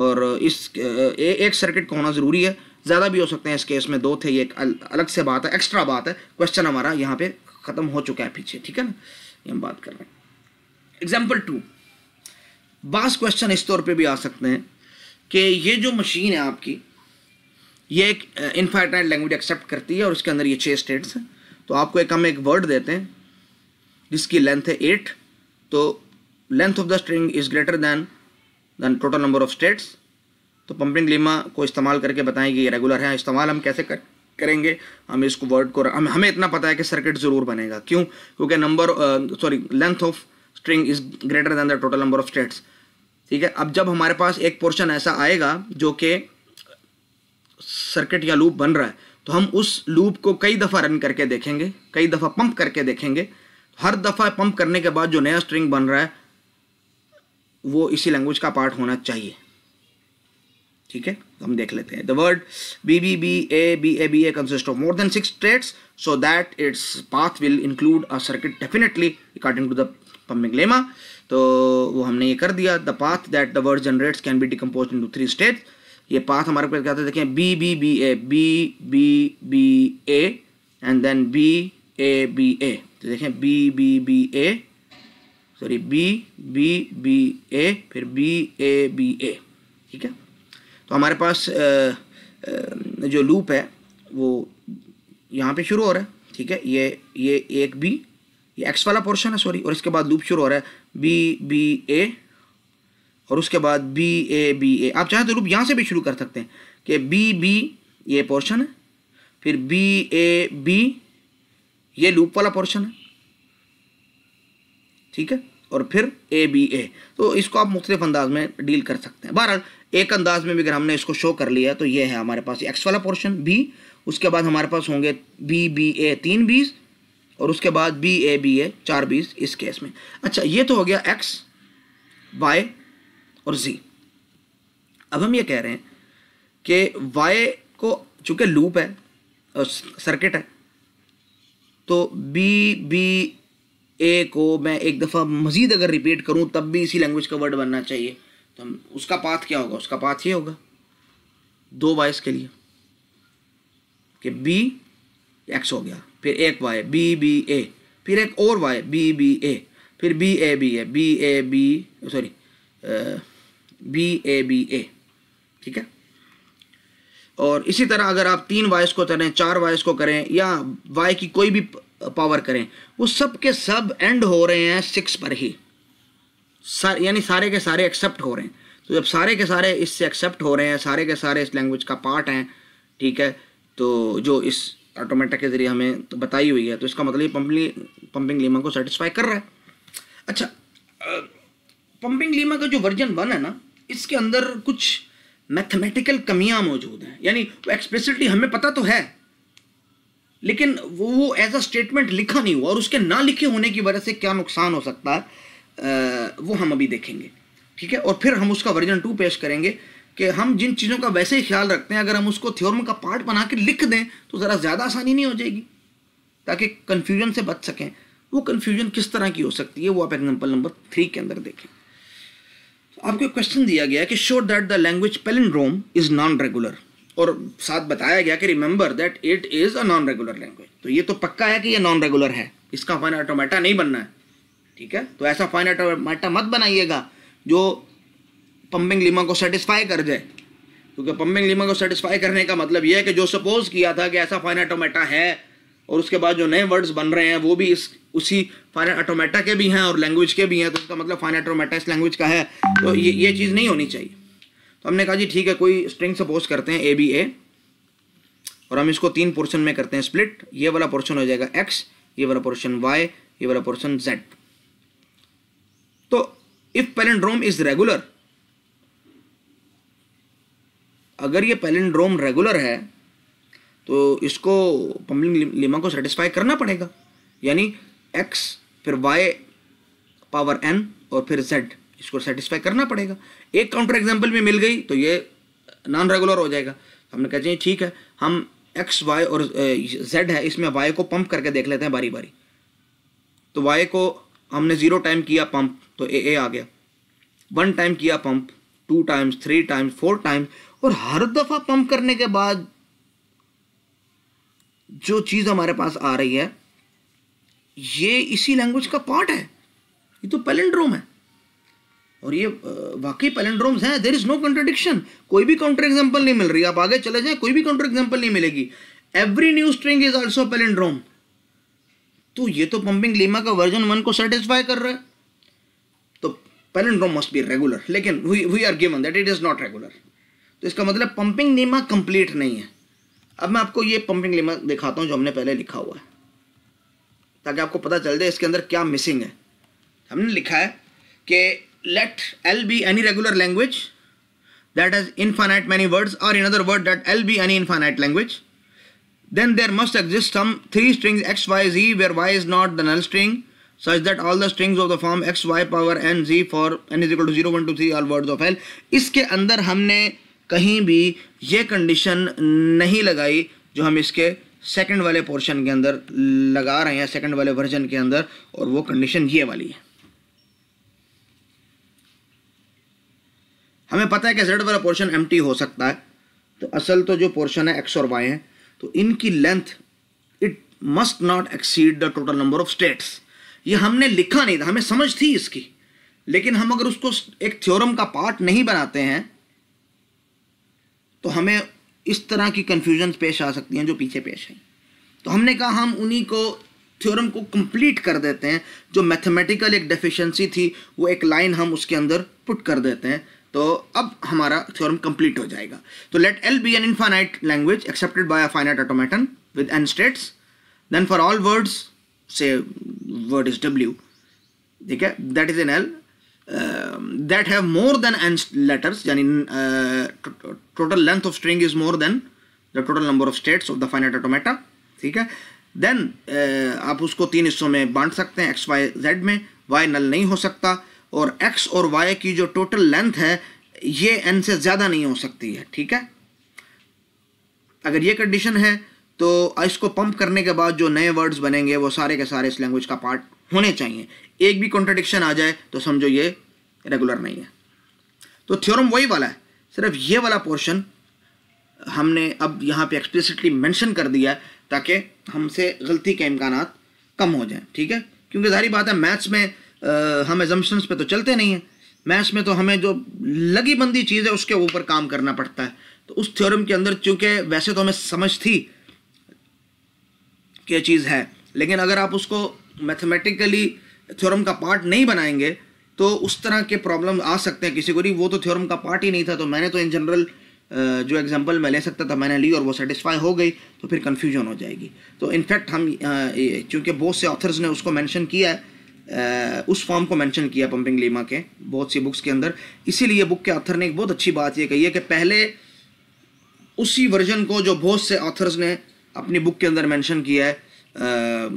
और इस ए, एक सर्किट का होना ज़रूरी है ज़्यादा भी हो सकते हैं इस केस में दो थे ये एक अलग से बात है एक्स्ट्रा बात है क्वेश्चन हमारा यहाँ पे ख़त्म हो चुका है पीछे ठीक है ना ये हम बात कर रहे हैं एग्जाम्पल टू बास क्वेश्चन इस तौर पे भी आ सकते हैं कि ये जो मशीन है आपकी ये एक इनफाइनाइट लैंग्वेज एक्सेप्ट करती है और उसके अंदर ये छः स्टेट्स हैं तो आपको एक हम एक वर्ड देते हैं जिसकी लेंथ है एट तो length of the string is greater than than total number of states तो पंपिंग लिमा को इस्तेमाल करके बताएं कि ये रेगुलर है इस्तेमाल हम कैसे कर करेंगे हम इसको वर्ड को हम हमें इतना पता है कि सर्किट ज़रूर बनेगा क्यों क्योंकि number sorry length of string is greater than the total number of states ठीक है अब जब हमारे पास एक पोर्शन ऐसा आएगा जो कि सर्किट या लूप बन रहा है तो हम उस लूप को कई दफ़ा रन करके देखेंगे कई दफ़ा पंप करके देखेंगे हर दफ़ा पंप करने के बाद जो नया स्ट्रिंग बन रहा है वो इसी लैंग्वेज का पार्ट होना चाहिए ठीक है तो हम देख लेते हैं the word b b b a b a b a consist of more than six trades so that its path will include a circuit definitely according to the pumping lemma तो वो हमने ये कर दिया the path that the word generates can be decompose into three states ये पाथ हमारे पास क्या होता देखें b b b a b b b a and then B a b a तो देखें b b b a sorry b b b a फिर बी ए बी ए ठीक है तो हमारे पास जो लूप है वो यहाँ पे शुरू हो रहा है ठीक है ये ये एक बी ये एक्स वाला पोर्शन है सॉरी और इसके बाद लूप शुरू हो रहा है बी बी ए और उसके बाद बी ए बी ए आप चाहें तो रूप यहाँ से भी शुरू कर सकते हैं कि बी बी ये पोर्शन है फिर बी ए बी ये लूप वाला पोर्शन है ठीक है और फिर ए बी ए तो इसको आप मुख्तलिफ अंदाज में डील कर सकते हैं बहरहाल एक अंदाज में भी अगर हमने इसको शो कर लिया तो ये है हमारे पास एक्स वाला पोर्शन बी उसके बाद हमारे पास होंगे बी बी ए तीन बीस और उसके बाद बी ए बी ए चार बीस इस केस में अच्छा ये तो हो गया एक्स बाय और जी अब हम ये कह रहे हैं कि वाई को चूंकि लूप है और सर्किट है तो बी बी ए को मैं एक दफ़ा मज़ीद अगर रिपीट करूं तब भी इसी लैंग्वेज का वर्ड बनना चाहिए तो हम उसका पाथ क्या होगा उसका पाथ ये होगा दो वाइस के लिए कि बी एक्स हो गया फिर एक वाई बी बी ए फिर एक और वाई बी बी ए फिर b a b a b a B sorry b a b a ठीक है और इसी तरह अगर आप तीन वाइस को करें चार वाइस को करें या वाई की कोई भी पावर करें वो सब के सब एंड हो रहे हैं सिक्स पर ही सार, यानी सारे के सारे एक्सेप्ट हो रहे हैं तो जब सारे के सारे इससे एक्सेप्ट हो रहे हैं सारे के सारे इस लैंग्वेज का पार्ट हैं ठीक है तो जो इस ऑटोमेटा के ज़रिए हमें तो बताई हुई है तो इसका मतलब पंपिंग पंपिंग लीमा को सेटिस्फाई कर रहा है अच्छा पंपिंग लीमा का जो वर्जन वन है ना इसके अंदर कुछ मैथमेटिकल कमियां मौजूद हैं यानी वो एक्सप्रेसिटली हमें पता तो है लेकिन वो वो एज अ स्टेटमेंट लिखा नहीं हुआ और उसके ना लिखे होने की वजह से क्या नुकसान हो सकता है वो हम अभी देखेंगे ठीक है और फिर हम उसका वर्जन टू पेश करेंगे कि हम जिन चीज़ों का वैसे ही ख्याल रखते हैं अगर हम उसको थ्योरम का पार्ट बना के लिख दें तो ज़रा ज़्यादा आसानी नहीं हो जाएगी ताकि कन्फ्यूजन से बच सकें वो कन्फ्यूजन किस तरह की हो सकती है वो आप एग्जाम्पल नंबर थ्री के अंदर देखें आपको क्वेश्चन दिया गया कि show that the language palindrome is non regular और साथ बताया गया कि remember that it is a non regular language तो ये तो पक्का है कि ये नॉन रेगुलर है इसका फाइन ऑटोमेटा नहीं बनना है ठीक है तो ऐसा फाइन ऑटोमेटा मत बनाइएगा जो पंपिंग लिमा को सेटिस्फाई कर जाए क्योंकि पंपिंग लिमा को सेटिस्फाई करने का मतलब यह है कि जो सपोज किया था कि ऐसा फाइन ऑटोमेटा है और उसके बाद जो नए वर्ड्स बन रहे हैं वो भी इस उसी फाइन ऑटोमेटा के भी हैं और लैंग्वेज के भी हैं तो उसका मतलब फाइन ऑटोमेटा इस लैंग्वेज का है तो ये ये चीज़ नहीं होनी चाहिए तो हमने कहा जी ठीक है कोई स्ट्रिंग सपोज करते हैं ए बी ए और हम इसको तीन पोर्शन में करते हैं स्प्लिट ये वाला पोर्शन हो जाएगा एक्स ये वाला पोर्शन वाई ये वाला पोर्शन जेड तो इफ पेलेंड्रोम इज रेगुलर अगर ये पेलेंड्रोम रेगुलर है तो इसको पम्बलिंग लिमा को सेटिस्फाई करना पड़ेगा यानी एक्स फिर वाई पावर एन और फिर जेड इसको सेटिस्फाई करना पड़ेगा एक काउंटर एग्जाम्पल में मिल गई तो ये नॉन रेगुलर हो जाएगा हमने कहा चाहिए ठीक है हम एक्स वाई और जेड है इसमें वाई को पंप करके देख लेते हैं बारी बारी तो वाई को हमने ज़ीरो टाइम किया पंप तो ए ए आ गया वन टाइम किया pump two times three times four times और हर दफ़ा पंप करने के बाद जो चीज़ हमारे पास आ रही है ये इसी लैंग्वेज का पार्ट है ये तो पेलेंड्रोम है और ये वाकई पेलेंड्रोम्स हैं देर इज़ नो कॉन्ट्रडिक्शन कोई भी काउंटर एग्जाम्पल नहीं मिल रही आप आगे चले जाए कोई भी काउंटर एग्जाम्पल नहीं मिलेगी every new string is also palindrome तो ये तो पंपिंग लीमा का वर्जन वन को सेटिस्फाई कर रहा है तो पेलेंड्रोम मस्ट बी रेगुलर लेकिन we are given that it is not regular तो इसका मतलब पंपिंग लीमा कंप्लीट नहीं है अब मैं आपको ये पंपिंग लिमिट दिखाता हूँ जो हमने पहले लिखा हुआ है ताकि आपको पता चल जाए इसके अंदर क्या मिसिंग है हमने लिखा है कि let L be any regular language that is infinite many words और in other word that L be any infinite language then there must exist हम three string x y z where y is not the null string such that all the strings of the form x Y power N z for N is equal to zero one two three all words of L इसके अंदर हमने कहीं भी ये condition नहीं लगाई जो हम इसके सेकंड वाले पोर्शन के अंदर लगा रहे हैं सेकंड वाले वर्जन के अंदर और वो कंडीशन ये वाली है हमें पता है कि जेड वाला पोर्शन एम हो सकता है तो असल तो जो पोर्शन है एक्स और वाई है तो इनकी length it must not exceed the total number of states ये हमने लिखा नहीं था हमें समझ थी इसकी लेकिन हम अगर उसको एक थ्योरम का पार्ट नहीं बनाते हैं तो हमें इस तरह की कन्फ्यूजन पेश आ सकती हैं जो पीछे पेश हैं तो हमने कहा हम उन्हीं को थ्योरम को कंप्लीट कर देते हैं जो मैथमेटिकल एक डेफिशिएंसी थी वो एक लाइन हम उसके अंदर पुट कर देते हैं तो अब हमारा थ्योरम कंप्लीट हो जाएगा तो let L be an infinite language accepted by a finite automaton with n states then for all words से वर्ड इज डब्ल्यू ठीक है that is in L that have more than n letters यानी total length of string is more than the total number of states of the finite automata ठीक है then uh, आप उसको तीन हिस्सों में बांट सकते हैं एक्स वाई जेड में वाई नल नहीं हो सकता और एक्स और वाई की जो टोटल लेंथ है ये एन से ज़्यादा नहीं हो सकती है ठीक है अगर ये कंडीशन है तो इसको पंप करने के बाद जो नए वर्ड्स बनेंगे वो सारे के सारे इस लैंग्वेज का पार्ट होने चाहिए एक भी कॉन्ट्रडिक्शन आ जाए तो समझो ये रेगुलर नहीं है तो थ्योरम वही वाला है सिर्फ ये वाला पोर्शन हमने अब यहाँ पे एक्सप्लिसिटली मेंशन कर दिया ताकि हमसे गलती के इम्कान कम हो जाएं ठीक है क्योंकि जारी बात है मैथ्स में आ, हम एजम्पन्स पे तो चलते नहीं हैं मैथ्स में तो हमें जो लगी बंदी चीज़ है उसके ऊपर काम करना पड़ता है तो उस थ्योरम के अंदर चूंकि वैसे तो हमें समझ थी कि चीज़ है लेकिन अगर आप उसको मैथमेटिकली थ्योरम का पार्ट नहीं बनाएंगे तो उस तरह के प्रॉब्लम आ सकते हैं किसी को नहीं वो तो थ्योरम का पार्ट ही नहीं था तो मैंने तो इन जनरल जो एग्जांपल मैं ले सकता था मैंने ली और वो सेटिस्फाई हो गई तो फिर कन्फ्यूजन हो जाएगी तो इनफैक्ट हम चूँकि बहुत से ऑथर्स ने उसको मैंशन किया है उस फॉर्म को मैंशन किया पम्पिंग लीमा के बहुत सी बुक्स के अंदर इसीलिए बुक के ऑथर ने एक बहुत अच्छी बात ये कही है कि पहले उसी वर्जन को जो बहुत से ऑथर्स ने अपनी बुक के अंदर मेंशन किया है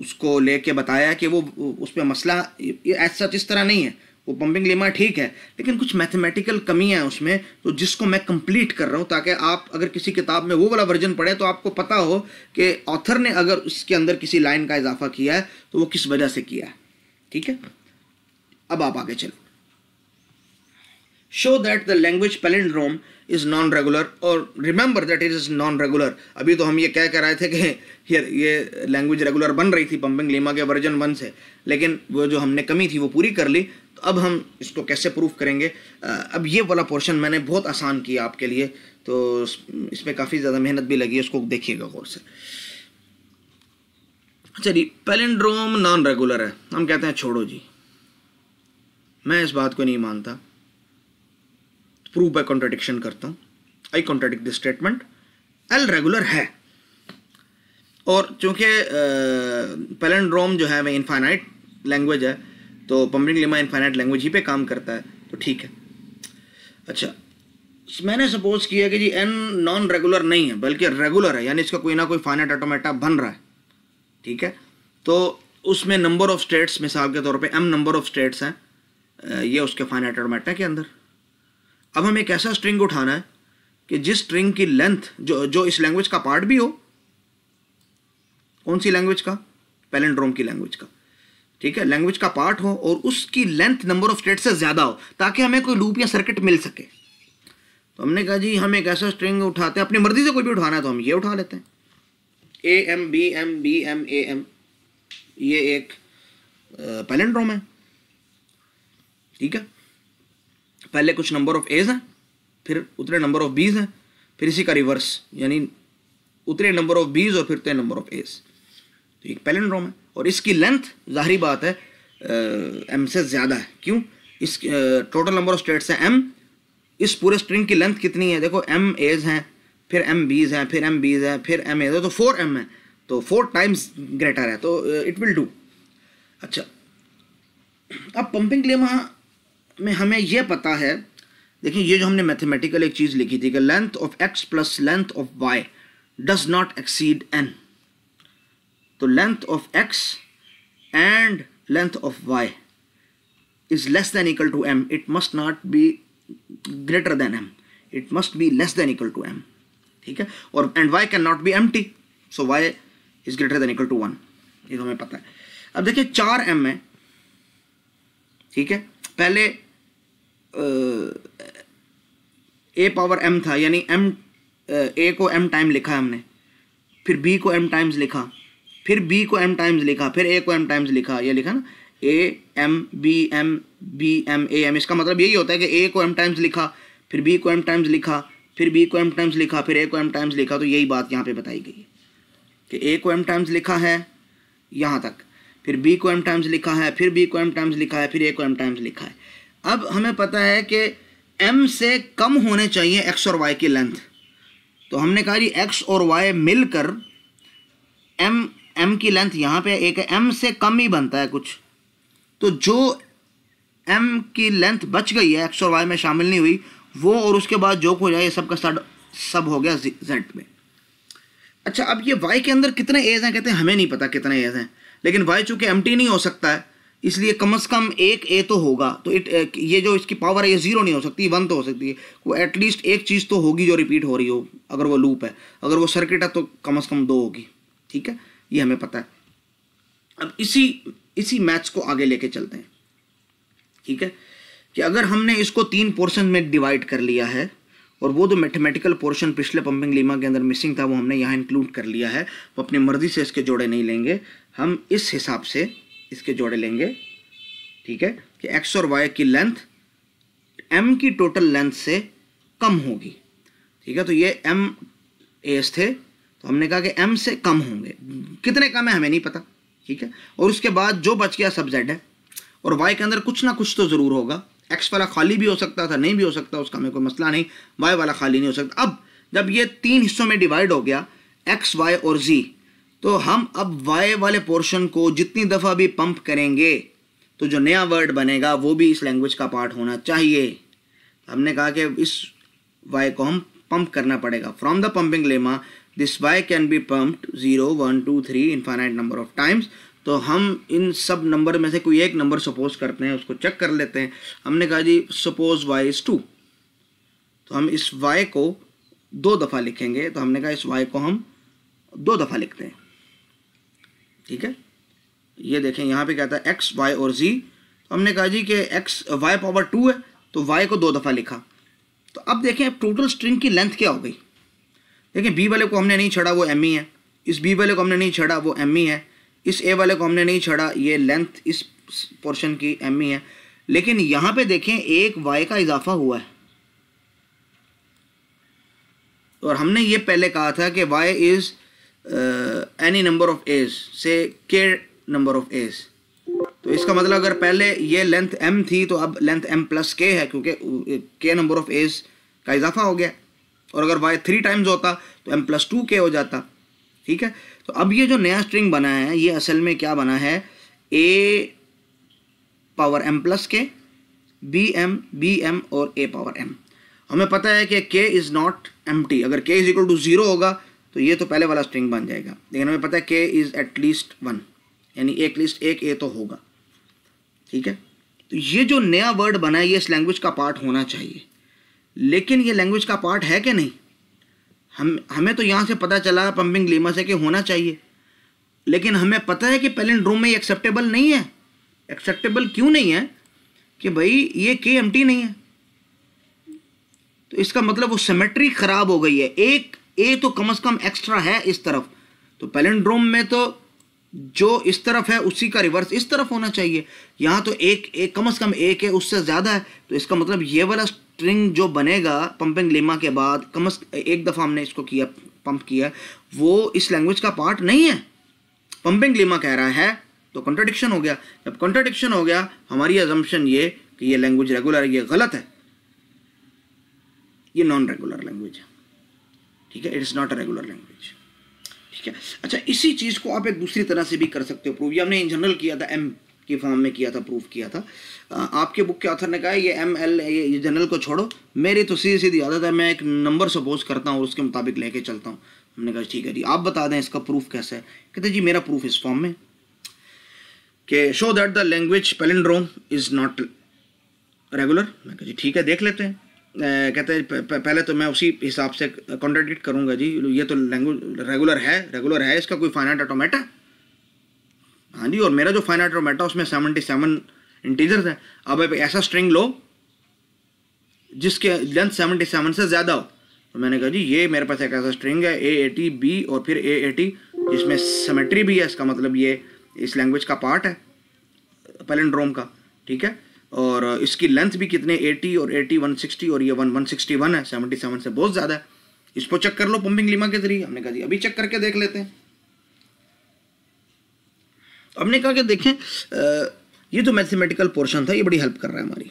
उसको लेके बताया कि वो उस पर मसला एज सच इस तरह नहीं है वो पंपिंग लेमा ठीक है लेकिन कुछ मैथमेटिकल कमियाँ हैं उसमें तो जिसको मैं कंप्लीट कर रहा हूँ ताकि आप अगर किसी किताब में वो वाला वर्जन पढ़े तो आपको पता हो कि ऑथर ने अगर उसके अंदर किसी लाइन का इजाफा किया है तो वो किस वजह से किया है ठीक है अब आप आगे चलो दैट द लैंग्वेज language रोम इज़ नॉन रेगुलर और remember that it is non regular अभी तो हम ये कह कर आए थे कि ये ये लैंग्वेज रेगुलर बन रही थी पंपिंग लीमा के वर्जन वन से लेकिन वो जो हमने कमी थी वो पूरी कर ली तो अब हम इसको कैसे प्रूफ करेंगे अब ये वाला पोर्शन मैंने बहुत आसान किया आपके लिए तो इसमें काफ़ी ज़्यादा मेहनत भी लगी उसको देखिएगा गौर से चलिए पेलेंड्रोम नॉन रेगुलर है हम कहते हैं छोड़ो जी मैं इस बात को नहीं मानता प्रूव बाय कॉन्ट्राडिक्शन करता हूँ I contradict this statement L regular है और चूँकि पेलेंड्रोम जो है वह इनफाइनाइट लैंग्वेज है तो पम्बरिंग लिमा इनफाइनाइट लैंग्वेज ही पे काम करता है तो ठीक है अच्छा मैंने सपोज किया कि जी एन नॉन रेगुलर नहीं है बल्कि रेगुलर है यानी इसका कोई ना कोई फाइनाइट ऑटोमेटा बन रहा है ठीक है तो उसमें नंबर ऑफ स्टेट्स मिसाल के तौर पे एम नंबर ऑफ स्टेट्स हैं ये उसके फाइनाइट ऑटोमेटा के अंदर अब हमें एक ऐसा स्ट्रिंग उठाना है कि जिस स्ट्रिंग की लेंथ जो जो इस लैंग्वेज का पार्ट भी हो कौन सी लैंग्वेज का पैलेंड्रोम की लैंग्वेज का ठीक है लैंग्वेज का पार्ट हो और उसकी लेंथ नंबर ऑफ स्टेट से ज़्यादा हो ताकि हमें कोई लूप या सर्किट मिल सके तो हमने कहा जी हम एक ऐसा स्ट्रिंग उठाते हैं अपनी मर्जी से कोई भी उठाना है तो हम ये उठा लेते हैं a m b m b m a m ये एक पैलेंड्रोम है ठीक है पहले कुछ नंबर ऑफ एज हैं फिर उतने नंबर ऑफ बीज हैं फिर इसी का रिवर्स यानी उतने नंबर ऑफ बीज और फिर उतने नंबर ऑफ एज तो एक पैलेंड्रोम है और इसकी लेंथ जाहरी बात है एम से ज़्यादा है क्यों इस टोटल नंबर ऑफ स्टेट्स है एम इस पूरे स्ट्रिंग की लेंथ कितनी है देखो एम एज हैं फिर एम बीज हैं फिर एम बीज हैं फिर एम एज तो तो है तो फोर एम है तो फोर टाइम्स ग्रेटर है तो इट विल डू अच्छा अब पंपिंग के लिए वहाँ में हमें यह पता है देखिए ये जो हमने मैथमेटिकल एक चीज़ लिखी थी कि length of x plus length of y does not exceed n तो length of x and length of y is less than equal to m it must not be greater than m it must be less than equal to m ठीक है और and y can not be empty so y is greater than equal to one ये तो हमें पता है अब देखिए चार एम है ठीक है पहले ए पावर एम था यानी एम ए को एम टाइम लिखा हमने फिर बी को एम टाइम्स लिखा फिर बी को एम टाइम्स लिखा फिर ए को एम टाइम्स लिखा ये लिखा ना a m b m b m a m इसका मतलब यही होता है कि ए को एम टाइम्स लिखा फिर बी को एम टाइम्स लिखा फिर बी को एम टाइम्स लिखा फिर ए को एम टाइम्स लिखा तो यही बात यहाँ पे बताई गई है कि ए को एम टाइम्स लिखा है यहाँ तक फिर बी को एम टाइम्स लिखा है फिर बी को एम टाइम्स लिखा है फिर ए को एम टाइम्स लिखा है अब हमें पता है कि एम से कम होने चाहिए एक्स और वाई की लेंथ तो हमने कहा जी एक्स और वाई मिलकर एम एम की लेंथ यहाँ पे एक एम से कम ही बनता है कुछ तो जो एम की लेंथ बच गई है एक्स और वाई में शामिल नहीं हुई वो और उसके बाद जो हो जाए ये सब का सड सब हो गया जेड में अच्छा अब ये वाई के अंदर कितने एज हैं कहते हैं हमें नहीं पता कितने एज हैं लेकिन वाई चूंकि एम नहीं हो सकता है इसलिए कम से कम एक ए तो होगा तो इट ये जो इसकी पावर है ये जीरो नहीं हो सकती वन तो हो सकती है वो एटलीस्ट एक चीज़ तो होगी जो रिपीट हो रही हो अगर वो लूप है अगर वो सर्किट है तो कम से कम दो होगी ठीक है ये हमें पता है अब इसी इसी मैथ्स को आगे लेके चलते हैं ठीक है कि अगर हमने इसको तीन पोर्शन में डिवाइड कर लिया है और वो जो मैथमेटिकल पोर्शन पिछले पंपिंग लीमा के अंदर मिसिंग था वो हमने यहाँ इंक्लूड कर लिया है वो अपनी मर्जी से इसके जोड़े नहीं लेंगे हम इस हिसाब से इसके जोड़े लेंगे ठीक है कि एक्स और वाई की लेंथ एम की टोटल लेंथ से कम होगी ठीक है तो ये एम एस थे तो हमने कहा कि एम से कम होंगे कितने कम है हमें नहीं पता ठीक है और उसके बाद जो बच गया सब जेड है और वाई के अंदर कुछ ना कुछ तो ज़रूर होगा एक्स वाला खाली भी हो सकता था नहीं भी हो सकता उसका हमें कोई मसला नहीं वाई वाला खाली नहीं हो सकता अब जब ये तीन हिस्सों में डिवाइड हो गया एक्स वाई और जी तो हम अब वाई वाले पोर्शन को जितनी दफ़ा भी पंप करेंगे तो जो नया वर्ड बनेगा वो भी इस लैंग्वेज का पार्ट होना चाहिए हमने कहा कि इस वाई को हम पंप करना पड़ेगा from the pumping lemma this y can be pumped zero one two three infinite number of times तो हम इन सब नंबर में से कोई एक नंबर सपोज करते हैं उसको चेक कर लेते हैं हमने कहा जी सपोज वाई इज़ टू तो हम इस वाई को दो दफ़ा लिखेंगे तो हमने कहा इस वाई को हम दो दफ़ा लिखते हैं ठीक है ये देखें यहाँ पे क्या था एक्स वाई और जी तो हमने कहा जी कि एक्स वाई पावर टू है तो वाई को दो दफ़ा लिखा तो अब देखें अब टोटल स्ट्रिंग की लेंथ क्या हो गई देखें बी वाले को हमने नहीं छड़ा वो एम ई e है इस बी वाले को हमने नहीं छड़ा वो एम ई e है इस ए वाले को हमने नहीं छड़ा ये लेंथ इस पोर्शन की एम ई e है लेकिन यहाँ पर देखें एक वाई का इजाफा हुआ है और हमने ये पहले कहा था कि y is uh, any number of A's, say k number of A's. तो इसका मतलब अगर पहले ये लेंथ m थी तो अब लेंथ m प्लस के है क्योंकि uh, k number of A's का इजाफा हो गया और अगर y थ्री टाइम्स होता तो m प्लस टू के हो जाता ठीक है तो अब ये जो नया स्ट्रिंग बना है ये असल में क्या बना है a power m plus k b m b m और ए पावर एम हमें पता है कि के इज़ नॉट एम टी अगर के इज इक्वल टू ज़ीरो होगा तो ये तो पहले वाला स्ट्रिंग बन जाएगा लेकिन हमें पता है k is eight least one यानी एक लिस्ट एक ए तो होगा ठीक है तो ये जो नया वर्ड बना है ये इस लैंग्वेज का पार्ट होना चाहिए लेकिन ये लैंग्वेज का पार्ट है कि नहीं हम हमें तो यहाँ से पता चला पंपिंग लीमा से कि होना चाहिए लेकिन हमें पता है कि रूम में ये एक्सेप्टेबल नहीं है एक्सेप्टेबल क्यों नहीं है कि भाई ये के एम टी नहीं है तो इसका मतलब वो सिमेट्री ख़राब हो गई है एक ए तो कम से कम एक्स्ट्रा है इस तरफ तो पैलेंड्रोम में तो जो इस तरफ है उसी का रिवर्स इस तरफ होना चाहिए यहाँ तो एक एक कम से कम एक है उससे ज़्यादा है तो इसका मतलब ये वाला स्ट्रिंग जो बनेगा पंपिंग लेमा के बाद कम से एक दफ़ा हमने इसको किया पंप किया वो इस लैंग्वेज का पार्ट नहीं है पंपिंग लेमा कह रहा है तो कॉन्ट्रडिक्शन हो गया जब कॉन्ट्रडिक्शन हो गया हमारी एजम्पन ये कि ये लैंग्वेज रेगुलर ये गलत है ये नॉन रेगुलर लैंग्वेज है ठीक है it is not a regular language ठीक है अच्छा इसी चीज़ को आप एक दूसरी तरह से भी कर सकते हो प्रूव ये हमने इन जनरल किया था एम के फॉर्म में किया था प्रूफ किया था आपके बुक के ऑथर ने कहा ये एम एल ये जनरल को छोड़ो मेरी तो सीधी सीधी आदत है मैं एक नंबर सपोज करता हूँ उसके मुताबिक लेके चलता हूँ हमने कहा ठीक है जी आप बता दें इसका प्रूफ कैसा है कहते जी मेरा प्रूफ इस फॉर्म में के show that the language palindrome is not regular मैं कहा जी ठीक है देख लेते हैं कहते हैं पहले तो मैं उसी हिसाब से कॉन्ट्रेडिक्ट करूंगा जी ये तो लैंग्वेज रेगुलर है रेगुलर है इसका कोई फाइनाइट ऑटोमेटा हाँ जी और मेरा जो फाइनाइट ऑटोमेटा उसमें सेवनटी सेवन इंटीजर्स हैं अब ऐसा स्ट्रिंग लो जिसके लेंथ सेवनटी सेवन से ज़्यादा हो तो मैंने कहा जी ये मेरे पास एक ऐसा स्ट्रिंग है ए एटी बी और फिर ए एटी जिसमें सेमेट्री भी है इसका मतलब ये इस लैंग्वेज का पार्ट है पेलेंड्रोम का ठीक है और इसकी लेंथ भी कितने 80 और 80 160 और ये सिक्सटी वन है 77 से बहुत ज़्यादा है इसको चेक कर लो पंपिंग लिमा के जरिए हमने कहा जी अभी चेक करके देख लेते हैं हमने कहा कि देखें ये जो मैथमेटिकल पोर्शन था ये बड़ी हेल्प कर रहा है हमारी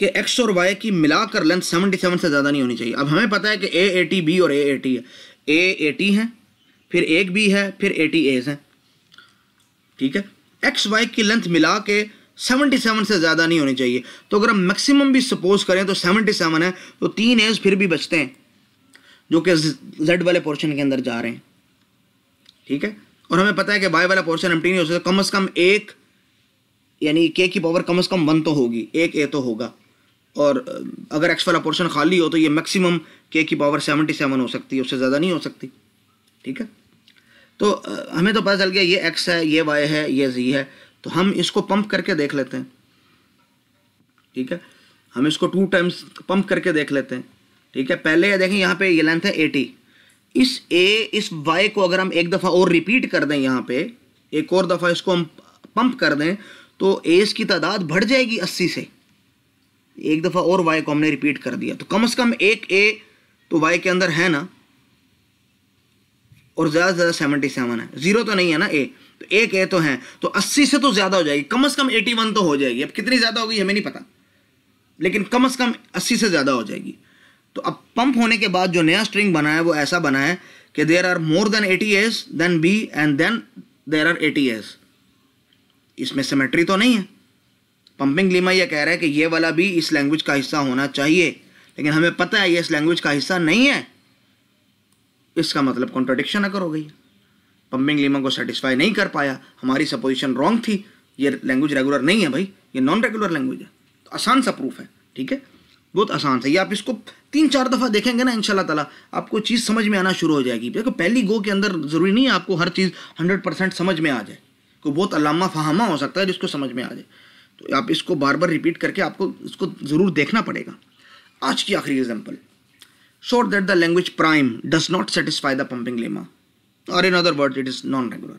कि एक्स और वाई की मिलाकर लेंथ 77 से ज़्यादा नहीं होनी चाहिए अब हमें पता है कि ए एटी बी और ए एटी है ए एटी है फिर एक बी है फिर एटी एज है ठीक है एक्स वाई की लेंथ मिला के 77 से ज़्यादा नहीं होनी चाहिए तो अगर हम मैक्सिमम भी सपोज करें तो 77 है तो तीन एज फिर भी बचते हैं जो कि जेड वाले पोर्शन के अंदर जा रहे हैं ठीक है और हमें पता है कि बाई वाला पोर्शन एम्प्टी नहीं हो सकता कम अज़ कम एक यानी के की पावर कम अज़ कम वन तो होगी एक ए तो होगा और अगर एक्स वाला पोर्शन खाली हो तो ये मैक्सिमम के की पावर सेवनटी सेवन हो सकती है उससे ज़्यादा नहीं हो सकती ठीक है तो हमें तो पता चल गया ये एक्स है ये वाई है ये जी है तो हम इसको पंप करके देख लेते हैं ठीक है हम इसको टू टाइम्स पंप करके देख लेते हैं ठीक है पहले देखें यहाँ पे ये लेंथ है एटी इस ए इस वाई को अगर हम एक दफ़ा और रिपीट कर दें यहाँ पे एक और दफ़ा इसको हम पंप कर दें तो ए की तादाद बढ़ जाएगी अस्सी से एक दफ़ा और वाई को हमने रिपीट कर दिया तो कम अज कम एक ए तो वाई के अंदर है ना और ज़्यादा से ज़्यादा सेवेंटी सेवन है जीरो तो नहीं है ना ए तो एक ए तो है तो अस्सी से तो ज़्यादा हो जाएगी कम से कम एटी वन तो हो जाएगी अब कितनी ज़्यादा होगी हमें नहीं पता लेकिन कम से कम अस्सी से ज़्यादा हो जाएगी तो अब पंप होने के बाद जो नया स्ट्रिंग बना है वो ऐसा बना है कि there are more than eighty s then b and then there are eighty s इसमें सेमेट्री तो नहीं है पंपिंग लीमा यह कह रहा है कि ये वाला भी इस लैंग्वेज का हिस्सा होना चाहिए लेकिन हमें पता है ये इस लैंग्वेज का हिस्सा नहीं है तो इसका मतलब कॉन्ट्रोडिक्शन अगर हो गई पंपिंग लीमा को सेटिस्फाई नहीं कर पाया हमारी सपोजिशन रॉन्ग थी ये लैंग्वेज रेगुलर नहीं है भाई ये नॉन रेगुलर लैंग्वेज है तो आसान सा प्रूफ है ठीक है बहुत आसान सा ये आप इसको तीन चार दफ़ा देखेंगे ना इन तला आपको चीज़ समझ में आना शुरू हो जाएगी देखो पहली गो के अंदर ज़रूरी नहीं है आपको हर चीज़ हंड्रेड परसेंट समझ में आ जाए को बहुत अलामा फाहमा हो सकता है जिसको समझ में आ जाए तो आप इसको बार बार रिपीट करके आपको इसको ज़रूर देखना पड़ेगा आज की आखिरी example showed that the language prime does not satisfy the pumping lemma or in other words it is non regular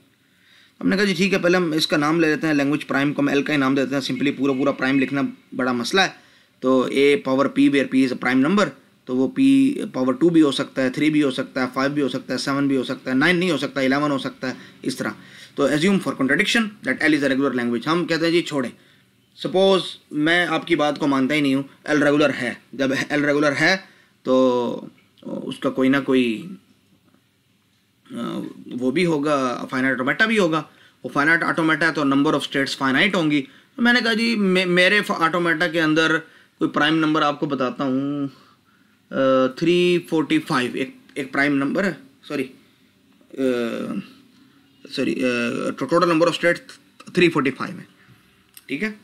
हमने कहा जी ठीक है पहले हम इसका नाम ले लेते हैं लैंग्वेज प्राइम को हम एल का ही नाम देते हैं सिंपली पूरा पूरा प्राइम लिखना बड़ा मसला है तो a power p where p is a prime number तो वो पी पावर टू भी हो सकता है थ्री भी हो सकता है फाइव भी हो सकता है सेवन भी हो सकता है नाइन नहीं हो सकता इलेवन हो सकता है इस तरह तो assume for contradiction that L is a regular language हम कहते हैं जी छोड़ें सपोज़ मैं आपकी बात को मानता ही नहीं हूँ एल रेगुलर है जब एल रेगुलर है तो उसका कोई ना कोई वो भी होगा फाइनाइट ऑटोमेटा भी होगा वो फाइनाइट ऑटोमेटा है तो नंबर ऑफ स्टेट्स फाइनाइट होंगी तो मैंने कहा जी मे, मेरे ऑटोमेटा के अंदर कोई प्राइम नंबर आपको बताता हूँ थ्री फोर्टी फाइव एक एक प्राइम नंबर है sorry sorry total number of states three forty five है ठीक है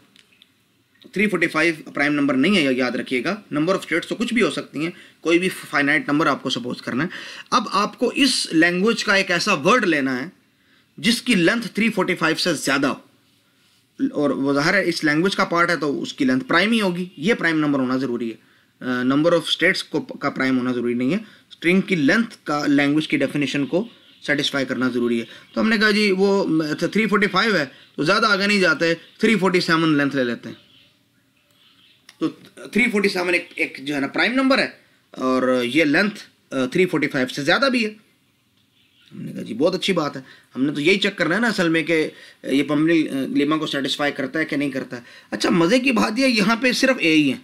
three forty five prime number नहीं है याद रखिएगा नंबर ऑफ स्टेट्स तो कुछ भी हो सकती हैं कोई भी फाइनाइट नंबर आपको सपोज करना है अब आपको इस लैंग्वेज का एक ऐसा वर्ड लेना है जिसकी लेंथ थ्री फोर्टी फाइव से ज़्यादा हो और ज़ाहिर है इस लैंग्वेज का पार्ट है तो उसकी लेंथ प्राइम ही होगी ये प्राइम नंबर होना ज़रूरी है नंबर ऑफ स्टेट्स को का प्राइम होना ज़रूरी नहीं है स्ट्रिंग की लेंथ का लैंग्वेज की डेफिनेशन को सेटिस्फाई करना ज़रूरी है तो हमने कहा जी वो थ्री फोर्टी फाइव है तो ज़्यादा आगे नहीं जाते थ्री फोर्टी सेवन लेंथ ले लेते हैं तो 347 एक एक जो है ना प्राइम नंबर है और ये लेंथ 345 से ज़्यादा भी है हमने कहा जी बहुत अच्छी बात है हमने तो यही चेक करना है ना असल में कि ये पमनी लिमा को सेटिस्फाई करता है कि नहीं करता है अच्छा मज़े की बात यह यहाँ पर सिर्फ ए ही है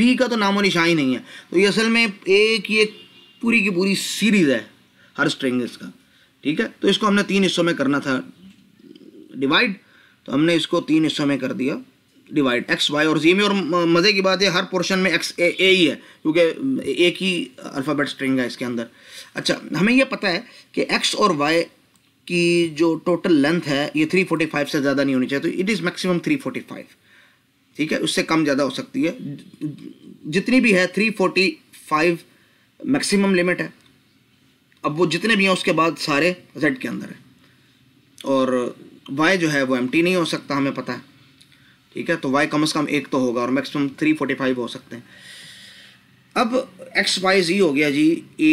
बी का तो नामो निशान ही नहीं है तो ये असल में ए की एक पूरी की पूरी सीरीज़ है हर स्ट्रिंग इसका ठीक है तो इसको हमने तीन हिस्सों में करना था डिवाइड तो हमने इसको तीन हिस्सों में कर दिया डिवाइड एक्स वाई और जी में और मज़े की बात है हर पोर्शन में एक्स ए, ए ही है क्योंकि एक ही अल्फ़ाबेट स्ट्रिंग है इसके अंदर अच्छा हमें यह पता है कि एक्स और वाई की जो टोटल लेंथ है ये 345 से ज़्यादा नहीं होनी चाहिए तो इट इज़ मैक्सिमम 345 ठीक है उससे कम ज़्यादा हो सकती है जितनी भी है 345 मैक्सिमम लिमिट है अब वो जितने भी हैं उसके बाद सारे जेड के अंदर है और वाई जो है वो एम नहीं हो सकता हमें पता है ठीक है तो वाई कम से कम एक तो होगा और मैक्सिमम थ्री फोर्टी फाइव हो सकते हैं अब एक्स वाई जी हो गया जी ए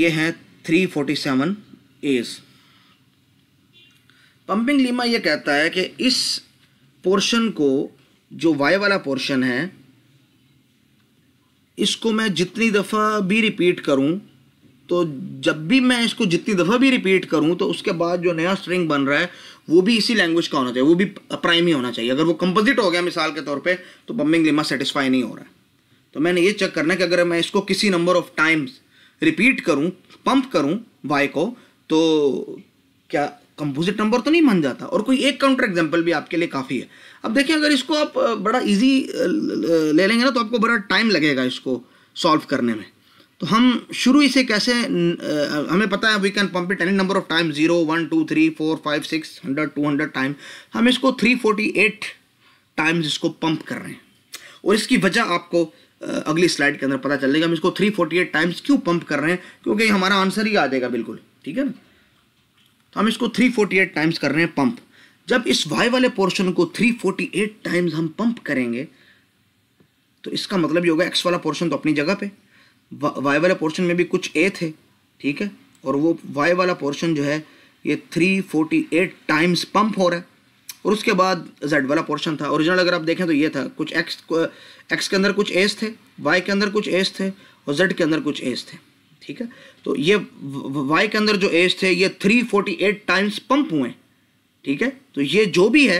ये हैं three forty seven a's pumping lemma ये कहता है कि इस पोर्शन को जो वाई वाला पोर्शन है इसको मैं जितनी दफ़ा भी रिपीट करूं तो जब भी मैं इसको जितनी दफ़ा भी रिपीट करूं तो उसके बाद जो नया स्ट्रिंग बन रहा है वो भी इसी लैंग्वेज का होना चाहिए वो भी प्राइम ही होना चाहिए अगर वो कंपोजिट हो गया मिसाल के तौर पे तो बम्बिंग लिमा सेटिस्फाई नहीं हो रहा है तो मैंने ये चेक करना है कि अगर मैं इसको किसी नंबर ऑफ टाइम्स रिपीट करूँ पंप करूँ वाई को तो क्या कंपोजिट नंबर तो नहीं मान जाता और कोई एक काउंटर एग्जाम्पल भी आपके लिए काफ़ी है अब देखिए अगर इसको आप बड़ा ईजी ले लेंगे ना तो आपको बड़ा टाइम लगेगा इसको सॉल्व करने में तो हम शुरू इसे कैसे कैसे हमें पता है we can pump it any number of time zero one two three four five six hundred two hundred time हम इसको थ्री फोर्टी एट टाइम्स इसको पंप कर रहे हैं और इसकी वजह आपको अगली स्लाइड के अंदर पता जाएगा हम इसको थ्री फोर्टी एट टाइम्स क्यों पंप कर रहे हैं क्योंकि हमारा आंसर ही आ जाएगा बिल्कुल ठीक है ना तो हम इसको थ्री फोर्टी एट टाइम्स कर रहे हैं पंप जब इस वाई वाले पोर्शन को थ्री फोर्टी एट टाइम्स हम पंप करेंगे तो इसका मतलब ये होगा एक्स वाला पोर्शन तो अपनी जगह पर वाई वाले पोर्शन में भी कुछ ए थे ठीक है और वो वाई वाला पोर्शन जो है ये 348 टाइम्स पंप हो रहा है और उसके बाद जेड वाला पोर्शन था ओरिजिनल अगर आप देखें तो ये था कुछ एक्स एक्स के अंदर कुछ एस थे वाई के अंदर कुछ एस थे और जेड के अंदर कुछ एस थे ठीक है तो ये वाई के अंदर जो एस थे ये 348 टाइम्स पंप हुए ठीक है तो ये जो भी है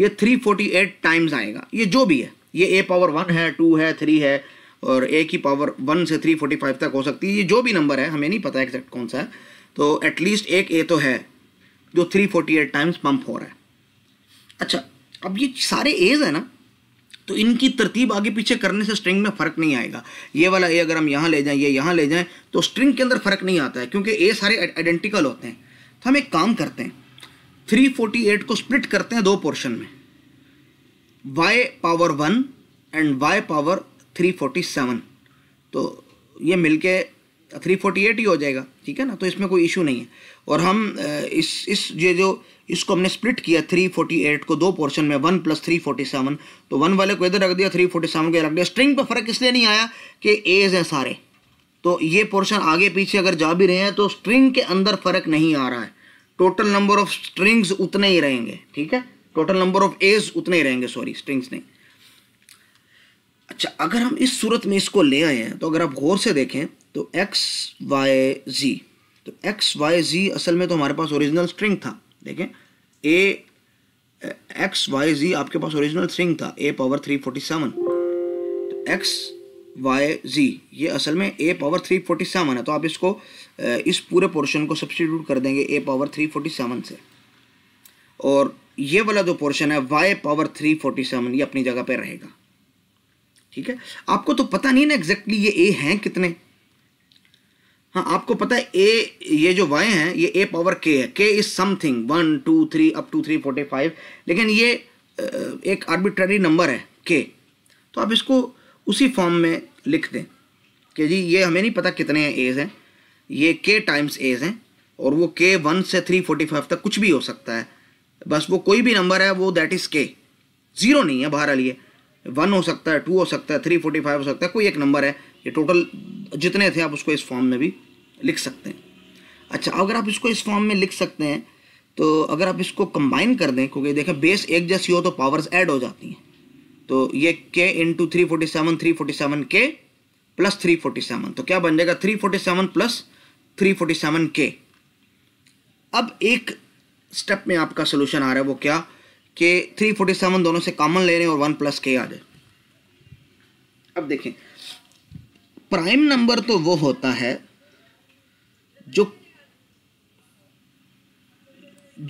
ये 348 टाइम्स आएगा ये जो भी है ये ए पावर वन है टू है थ्री है और ए की पावर वन से थ्री फोर्टी फाइव तक हो सकती है ये जो भी नंबर है हमें नहीं पता एग्जैक्ट कौन सा है तो एटलीस्ट एक ए तो है जो three forty eight times pump हो रहा है अच्छा अब ये सारे एज है ना तो इनकी तरतीब आगे पीछे करने से स्ट्रिंग में फ़र्क नहीं आएगा ये वाला ए अगर हम यहाँ ले जाएँ ये यहाँ ले जाएँ तो स्ट्रिंग के अंदर फ़र्क नहीं आता है क्योंकि ए सारे आइडेंटिकल होते हैं तो हम एक काम करते हैं 348 को स्प्लिट करते हैं दो पोर्शन में y power one and y power three forty seven तो ये मिलके थ्री फोर्टी एट ही हो जाएगा ठीक है ना तो इसमें कोई इशू नहीं है और हम इस इस ये जो इसको हमने स्प्लिट किया थ्री फोर्टी एट को दो पोर्शन में one plus three forty seven तो वन वाले को इधर रख दिया थ्री फोर्टी सेवन को रख दिया स्ट्रिंग पर फर्क इसलिए नहीं आया कि एज है सारे तो ये पोर्शन आगे पीछे अगर जा भी रहे हैं तो स्ट्रिंग के अंदर फर्क नहीं आ रहा है टोटल नंबर ऑफ स्ट्रिंग्स उतने ही रहेंगे ठीक है टोटल नंबर ऑफ एज उतने ही रहेंगे सॉरी स्ट्रिंग्स नहीं अच्छा अगर हम इस सूरत में इसको ले आए हैं तो अगर आप गौर से देखें तो एक्स वाई जी तो एक्स वाई जी असल में तो हमारे पास ओरिजिनल स्ट्रिंग था देखें ए एक्स वाई जी आपके पास ओरिजिनल स्ट्रिंग था a power three forty seven तो एक्स वाई जी ये असल में a power three forty seven है तो आप इसको इस पूरे पोर्शन को सब्सटीट्यूट कर देंगे a power three forty seven से और ये वाला जो पोर्शन है y power three forty seven ये अपनी जगह पे रहेगा ठीक है आपको तो पता नहीं ना एग्जैक्टली ये ए हैं कितने हाँ आपको पता है ए ये जो वाई हैं ये ए पावर के है k is something one two three up to three forty five लेकिन ये एक आर्बिट्ररी नंबर है के तो आप इसको उसी फॉर्म में लिख दें कि जी ये हमें नहीं पता कितने हैं एज हैं ये के टाइम्स एज हैं और वो के वन से थ्री फोर्टी फाइव तक कुछ भी हो सकता है बस वो कोई भी नंबर है वो दैट इज़ के ज़ीरो नहीं है बाहर ये वन हो सकता है टू हो सकता है थ्री फोर्टी फाइव हो सकता है कोई एक नंबर है ये टोटल जितने थे आप उसको इस फॉर्म में भी लिख सकते हैं अच्छा अगर आप इसको इस फॉर्म में लिख सकते हैं तो अगर आप इसको कंबाइन कर दें क्योंकि देखें बेस एक जैसी हो तो पावर्स ऐड हो जाती हैं तो ये के into three forty seven three forty seven के प्लस थ्री फोर्टी सेवन तो क्या बन जाएगा three forty seven plus three forty seven के अब एक स्टेप में आपका सोल्यूशन आ रहा है वो क्या के 347 दोनों से कॉमन ले रहे हैं और वन प्लस के आ जाए अब देखें प्राइम नंबर तो वो होता है जो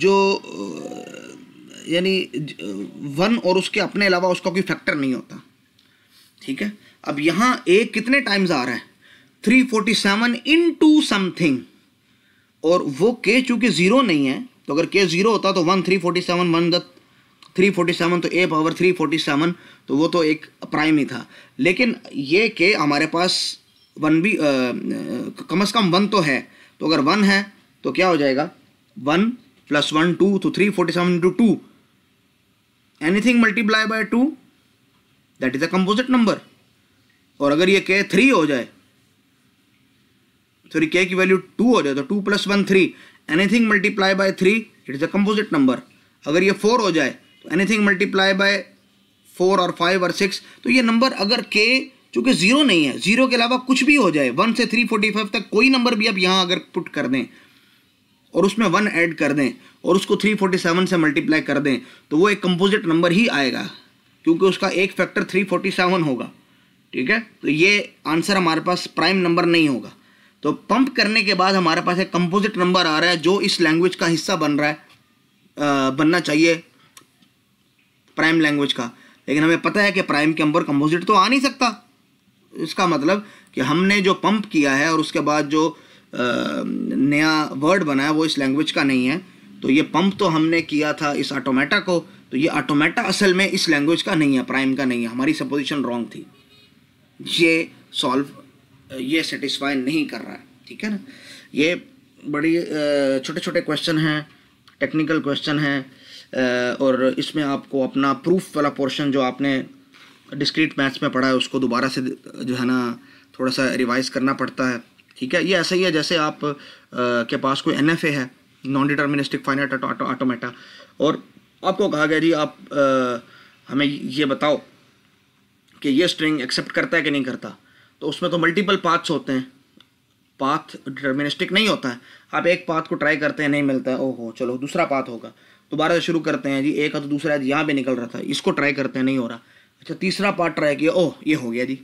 जो यानी वन और उसके अपने अलावा उसका कोई फैक्टर नहीं होता ठीक है अब यहाँ ए कितने टाइम्स आ रहा है 347 टू समथिंग और वो के चूंकि ज़ीरो नहीं है तो अगर के ज़ीरो होता तो one three forty seven one the three forty seven तो a power three forty seven तो वो तो एक प्राइम ही था लेकिन ये के हमारे पास वन भी आ, कम से कम वन तो है तो अगर वन है तो क्या हो जाएगा वन प्लस वन टू तो three forty seven into two anything multiply by two that is a composite number और अगर ये के थ्री हो जाए सॉरी के की वैल्यू टू हो जाए तो two plus one three anything multiply by three it is a composite number अगर ये फोर हो जाए एनीथिंग मल्टीप्लाई बाय फोर और फाइव और सिक्स तो ये नंबर अगर के चूंकि जीरो नहीं है जीरो के अलावा कुछ भी हो जाए वन से थ्री फोर्टी फाइव तक कोई नंबर भी आप यहाँ अगर पुट कर दें और उसमें वन ऐड कर दें और उसको थ्री फोर्टी सेवन से मल्टीप्लाई कर दें तो वो एक कंपोजिट नंबर ही आएगा क्योंकि उसका एक फैक्टर थ्री फोर्टी सेवन होगा ठीक है तो ये आंसर हमारे पास प्राइम नंबर नहीं होगा तो पंप करने के बाद हमारे पास एक कंपोजिट नंबर आ रहा है जो इस लैंग्वेज का हिस्सा बन रहा है आ, बनना चाहिए प्राइम लैंग्वेज का लेकिन हमें पता है कि प्राइम के अंबर कंपोजिट तो आ नहीं सकता इसका मतलब कि हमने जो पंप किया है और उसके बाद जो आ, नया वर्ड बना है वो इस लैंग्वेज का नहीं है तो ये पंप तो हमने किया था इस ऑटोमेटा को तो ये ऑटोमेटा असल में इस लैंग्वेज का नहीं है प्राइम का नहीं है हमारी सपोजिशन रॉन्ग थी ये सॉल्व ये सेटिस्फाई नहीं कर रहा है ठीक है ना ये बड़ी छोटे छोटे क्वेश्चन हैं टेक्निकल क्वेश्चन हैं और इसमें आपको अपना प्रूफ वाला पोर्शन जो आपने डिस्क्रीट मैथ्स में पढ़ा है उसको दोबारा से जो है ना थोड़ा सा रिवाइज करना पड़ता है ठीक है ये ऐसा ही है जैसे आप आ, के पास कोई एन है नॉन डिटर्मिनिस्टिक फाइनाइट ऑटोमेटा और आपको कहा गया जी आप आ, हमें ये बताओ कि ये स्ट्रिंग एक्सेप्ट करता है कि नहीं करता तो उसमें तो मल्टीपल पाथ्स होते हैं पाथ डिटर्मिनिस्टिक नहीं होता है आप एक पाथ को ट्राई करते हैं नहीं मिलता है ओहो चलो दूसरा पाथ होगा दोबारा से शुरू करते हैं जी एक है तो दूसरा हाथ यहाँ पे निकल रहा था इसको ट्राई करते हैं नहीं हो रहा अच्छा तीसरा पार्ट ट्राई किया ओह ये हो गया जी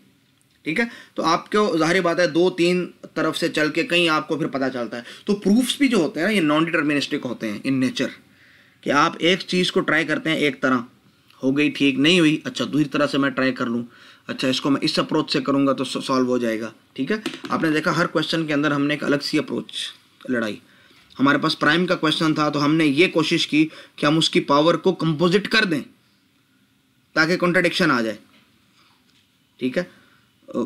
ठीक है तो आपको जाहिर बात है दो तीन तरफ से चल के कहीं आपको फिर पता चलता है तो प्रूफ्स भी जो होते हैं ना ये नॉन डिटर्मिनिस्टिक होते हैं इन नेचर कि आप एक चीज़ को ट्राई करते हैं एक तरह हो गई ठीक नहीं हुई अच्छा दूसरी तरह से मैं ट्राई कर लूँ अच्छा इसको मैं इस अप्रोच से करूँगा तो सॉल्व हो जाएगा ठीक है आपने देखा हर क्वेश्चन के अंदर हमने एक अलग सी अप्रोच लड़ाई हमारे पास प्राइम का क्वेश्चन था तो हमने ये कोशिश की कि हम उसकी पावर को कंपोजिट कर दें ताकि कॉन्ट्रडिक्शन आ जाए ठीक है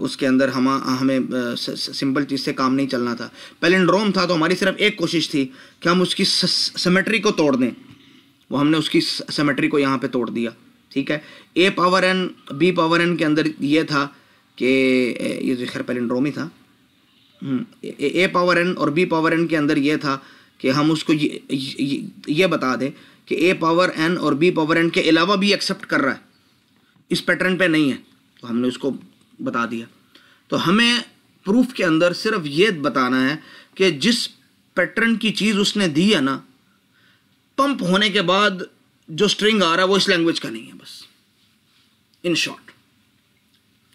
उसके अंदर हम हमें सिंपल चीज़ से काम नहीं चलना था पेलेंड्रोम था तो हमारी सिर्फ एक कोशिश थी कि हम उसकी सेमेट्री को तोड़ दें वो हमने उसकी सेमेट्री को यहाँ पे तोड़ दिया ठीक है a power n b power n के अंदर ये था कि ये तो खैर पेलेंड्रोम ही था hmm, a, A power n और बी पावर एन के अंदर ये था कि हम उसको ये ये, ये बता दें कि ए पावर एन और बी पावर एन के अलावा भी एक्सेप्ट कर रहा है इस पैटर्न पे नहीं है तो हमने उसको बता दिया तो हमें प्रूफ के अंदर सिर्फ ये बताना है कि जिस पैटर्न की चीज़ उसने दी है ना पंप होने के बाद जो स्ट्रिंग आ रहा है वो इस लैंग्वेज का नहीं है बस इन शॉर्ट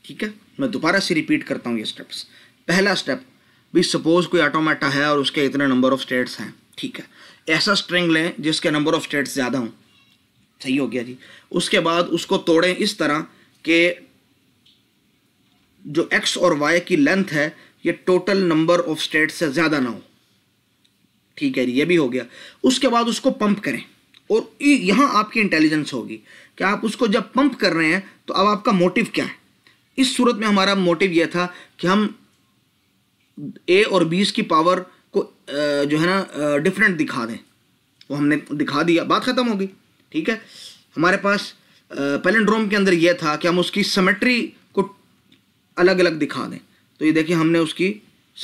ठीक है मैं दोबारा से रिपीट करता हूँ ये स्टेप्स पहला स्टेप भी सपोज कोई ऑटोमेटा है और उसके इतने नंबर ऑफ स्टेट्स हैं ठीक है ऐसा स्ट्रिंग लें जिसके नंबर ऑफ स्टेट्स ज़्यादा हों सही हो गया जी उसके बाद उसको तोड़ें इस तरह के जो एक्स और वाई की लेंथ है ये टोटल नंबर ऑफ स्टेट्स से ज़्यादा ना हो ठीक है ये भी हो गया उसके बाद उसको पंप करें और यहाँ आपकी इंटेलिजेंस होगी कि आप उसको जब पंप कर रहे हैं तो अब आपका मोटिव क्या है इस सूरत में हमारा मोटिव यह था कि हम ए और बीस की पावर को जो है ना डिफरेंट दिखा दें वो हमने दिखा दिया बात ख़त्म हो गई ठीक है हमारे पास पेलेंड्रोम के अंदर यह था कि हम उसकी समेट्री को अलग अलग दिखा दें तो ये देखिए हमने उसकी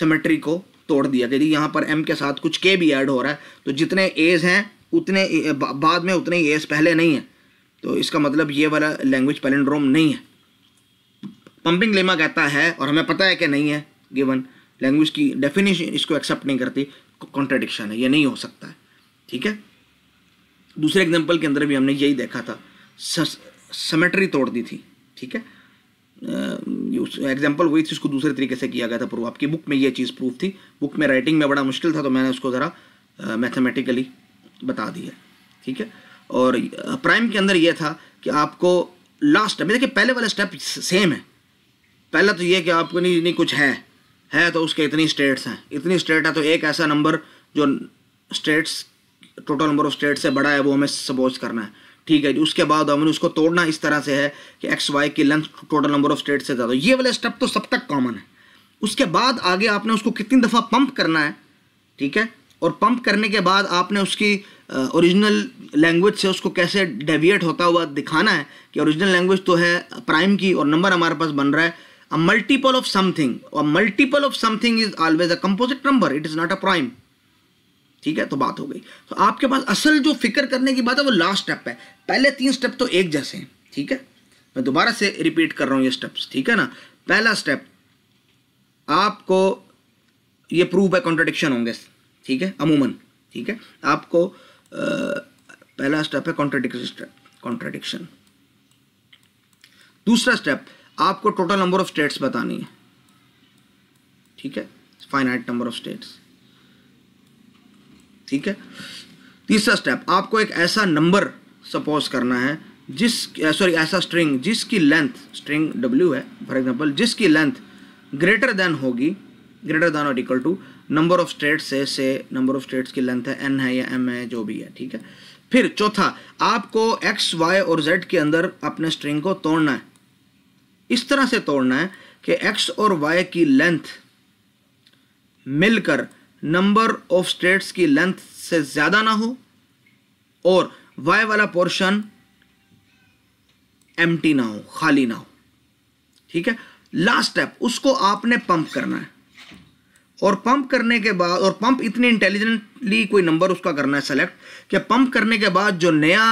समेट्री को तोड़ दिया यदि यहाँ पर एम के साथ कुछ के भी ऐड हो रहा है तो जितने एज हैं उतने बाद में उतने ही एज पहले नहीं हैं तो इसका मतलब ये वाला लैंग्वेज पेलेंड्रोम नहीं है पंपिंग लेमा कहता है और हमें पता है कि नहीं है गिवन लैंग्वेज की डेफिनेशन इसको एक्सेप्ट नहीं करती कॉन्ट्रेडिक्शन है ये नहीं हो सकता है ठीक है दूसरे एग्जाम्पल के अंदर भी हमने यही देखा था समेट्री तोड़ दी थी ठीक है एग्जाम्पल वही थी उसको दूसरे तरीके से किया गया था प्रूफ आपकी बुक में ये चीज़ प्रूफ थी बुक में राइटिंग में बड़ा मुश्किल था तो मैंने उसको ज़रा मैथमेटिकली बता दिया ठीक है और प्राइम के अंदर यह था कि आपको लास्ट स्टेप देखिए पहले वाला स्टेप सेम है पहला तो ये कि आपको नहीं नहीं कुछ है है तो उसके इतनी स्टेट्स हैं इतनी स्टेट है तो एक ऐसा नंबर जो states total number of state से बड़ा है वो हमें सपोज करना है ठीक है जी उसके बाद हमने उसको तोड़ना इस तरह से है कि एक्स वाई की length total number of state से ज़्यादा ये वाला स्टेप तो सब तक कॉमन है उसके बाद आगे आपने उसको कितनी दफ़ा पंप करना है ठीक है और पंप करने के बाद आपने उसकी ओरिजिनल लैंग्वेज से उसको कैसे डेविएट होता हुआ दिखाना है कि ओरिजिनल लैंग्वेज तो है प्राइम की और नंबर हमारे पास बन रहा है a multiple of something a multiple of something is always a composite number it is not a prime ठीक है तो बात हो गई तो आपके पास असल जो फिक्र करने की बात है वो लास्ट स्टेप है पहले तीन स्टेप तो एक जैसे हैं ठीक है मैं दोबारा से रिपीट कर रहा हूं ये स्टेप्स ठीक है ना पहला स्टेप आपको ये प्रूफ है कॉन्ट्रडिक्शन होंगे ठीक है अमूमन ठीक है आपको आ, पहला स्टेप है कॉन्ट्रडिक्शन स्टेप कॉन्ट्रडिक्शन दूसरा स्टेप आपको टोटल नंबर ऑफ स्टेट्स बतानी है ठीक है फाइनाइट नंबर ऑफ स्टेट्स ठीक है तीसरा स्टेप आपको एक ऐसा नंबर सपोज करना है जिस सॉरी ऐसा स्ट्रिंग जिसकी लेंथ स्ट्रिंग डब्ल्यू है फॉर एग्जांपल जिसकी लेंथ ग्रेटर देन होगी ग्रेटर देन और equal to number of states है से नंबर ऑफ स्टेट्स की लेंथ है एन है या एम है जो भी है ठीक है फिर चौथा आपको एक्स वाई और जेड के अंदर अपने स्ट्रिंग को तोड़ना है इस तरह से तोड़ना है कि एक्स और वाई की लेंथ मिलकर नंबर ऑफ स्टेट्स की लेंथ से ज़्यादा ना हो और वाई वाला पोर्शन एम ना हो खाली ना हो ठीक है लास्ट स्टेप उसको आपने पंप करना है और पंप करने के बाद और पंप इतनी इंटेलिजेंटली कोई नंबर उसका करना है सेलेक्ट कि पंप करने के बाद जो नया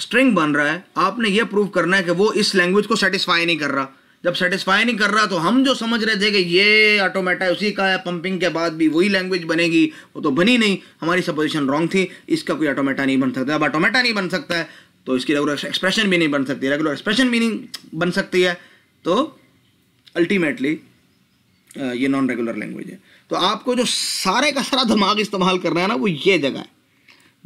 स्ट्रिंग बन रहा है आपने ये प्रूव करना है कि वो इस लैंग्वेज को सेटिस्फाई नहीं कर रहा जब सेटिस्फाई नहीं कर रहा तो हम जो समझ रहे थे कि ये ऑटोमेटा उसी का है पंपिंग के बाद भी वही लैंग्वेज बनेगी वो तो बनी नहीं हमारी सपोजिशन रॉन्ग थी इसका कोई ऑटोमेटा नहीं बन सकता अब ऑटोमेटा नहीं बन सकता है तो इसकी रेगुलर एक्सप्रेशन भी नहीं बन सकती रेगुलर एक्सप्रेशन भी नहीं बन सकती है तो अल्टीमेटली ये नॉन रेगुलर लैंग्वेज है तो आपको जो सारे का सारा दिमाग इस्तेमाल करना है ना वो ये जगह है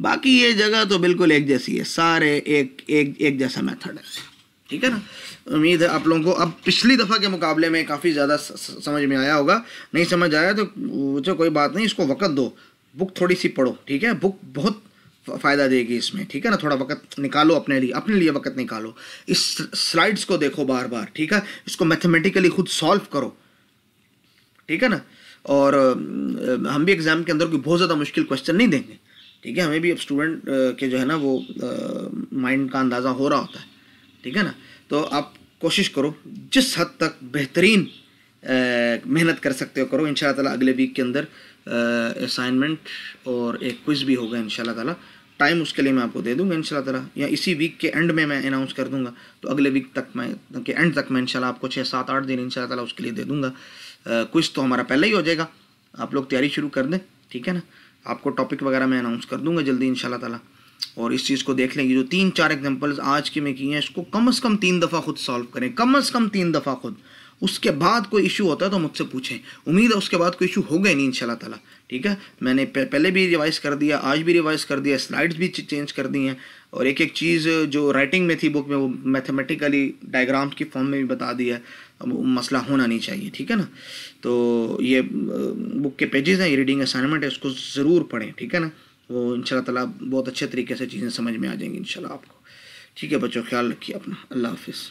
बाकी ये जगह तो बिल्कुल एक जैसी है सारे एक एक एक जैसा मेथड है ठीक है ना उम्मीद है आप लोगों को अब पिछली दफ़ा के मुकाबले में काफ़ी ज़्यादा समझ में आया होगा नहीं समझ आया तो जो कोई बात नहीं इसको वक्त दो बुक थोड़ी सी पढ़ो ठीक है बुक बहुत फ़ायदा देगी इसमें ठीक है ना थोड़ा वक्त निकालो अपने लिए अपने लिए वक्त निकालो इस स्लाइड्स को देखो बार बार ठीक है इसको मैथमेटिकली खुद सॉल्व करो ठीक है ना और हम भी एग्ज़ाम के अंदर कोई बहुत ज़्यादा मुश्किल क्वेश्चन नहीं देंगे ठीक है हमें भी अब स्टूडेंट के जो है ना वो माइंड का अंदाज़ा हो रहा होता है ठीक है ना तो आप कोशिश करो जिस हद तक बेहतरीन मेहनत कर सकते हो करो इन ताला अगले वीक के अंदर असाइनमेंट और एक क्विज़ भी होगा इन ताला टाइम उसके लिए मैं आपको दे दूंगा इंशाल्लाह ताला या इसी वीक के एंड में मैं अनाउंस कर दूंगा तो अगले वीक तक मैं के एंड तक मैं इनशाला आपको छः सात आठ दिन इंशाल्लाह ताला उसके लिए दे दूँगा क्विज तो हमारा पहले ही हो जाएगा आप लोग तैयारी शुरू कर दें ठीक है ना आपको टॉपिक वगैरह मैं अनाउंस कर दूंगा जल्दी इन तला और इस चीज़ को देख लेंगे जो तीन चार एग्जाम्पल्स आज की मैं की हैं इसको कम अज़ कम तीन दफ़ा खुद सॉल्व करें कम अज़ कम तीन दफ़ा खुद उसके बाद कोई इशू होता है तो मुझसे पूछें उम्मीद है उसके बाद कोई इशू हो गए नहीं इन तला ठीक है मैंने पहले भी रिवाइज़ कर दिया आज भी रिवाइज़ कर दिया स्लाइड्स भी चेंज कर दी हैं और एक एक चीज़ जो राइटिंग में थी बुक में वो मैथमेटिकली डायग्राम की फॉर्म में भी बता दिया है मसला होना नहीं चाहिए ठीक है ना तो ये बुक के पेजेस हैं ये रीडिंग असाइनमेंट है उसको ज़रूर पढ़ें ठीक है ना वो इन ताला बहुत अच्छे तरीके से चीज़ें समझ में आ जाएंगी इन आपको ठीक है बच्चों ख्याल रखिए अपना अल्लाह हाफिज़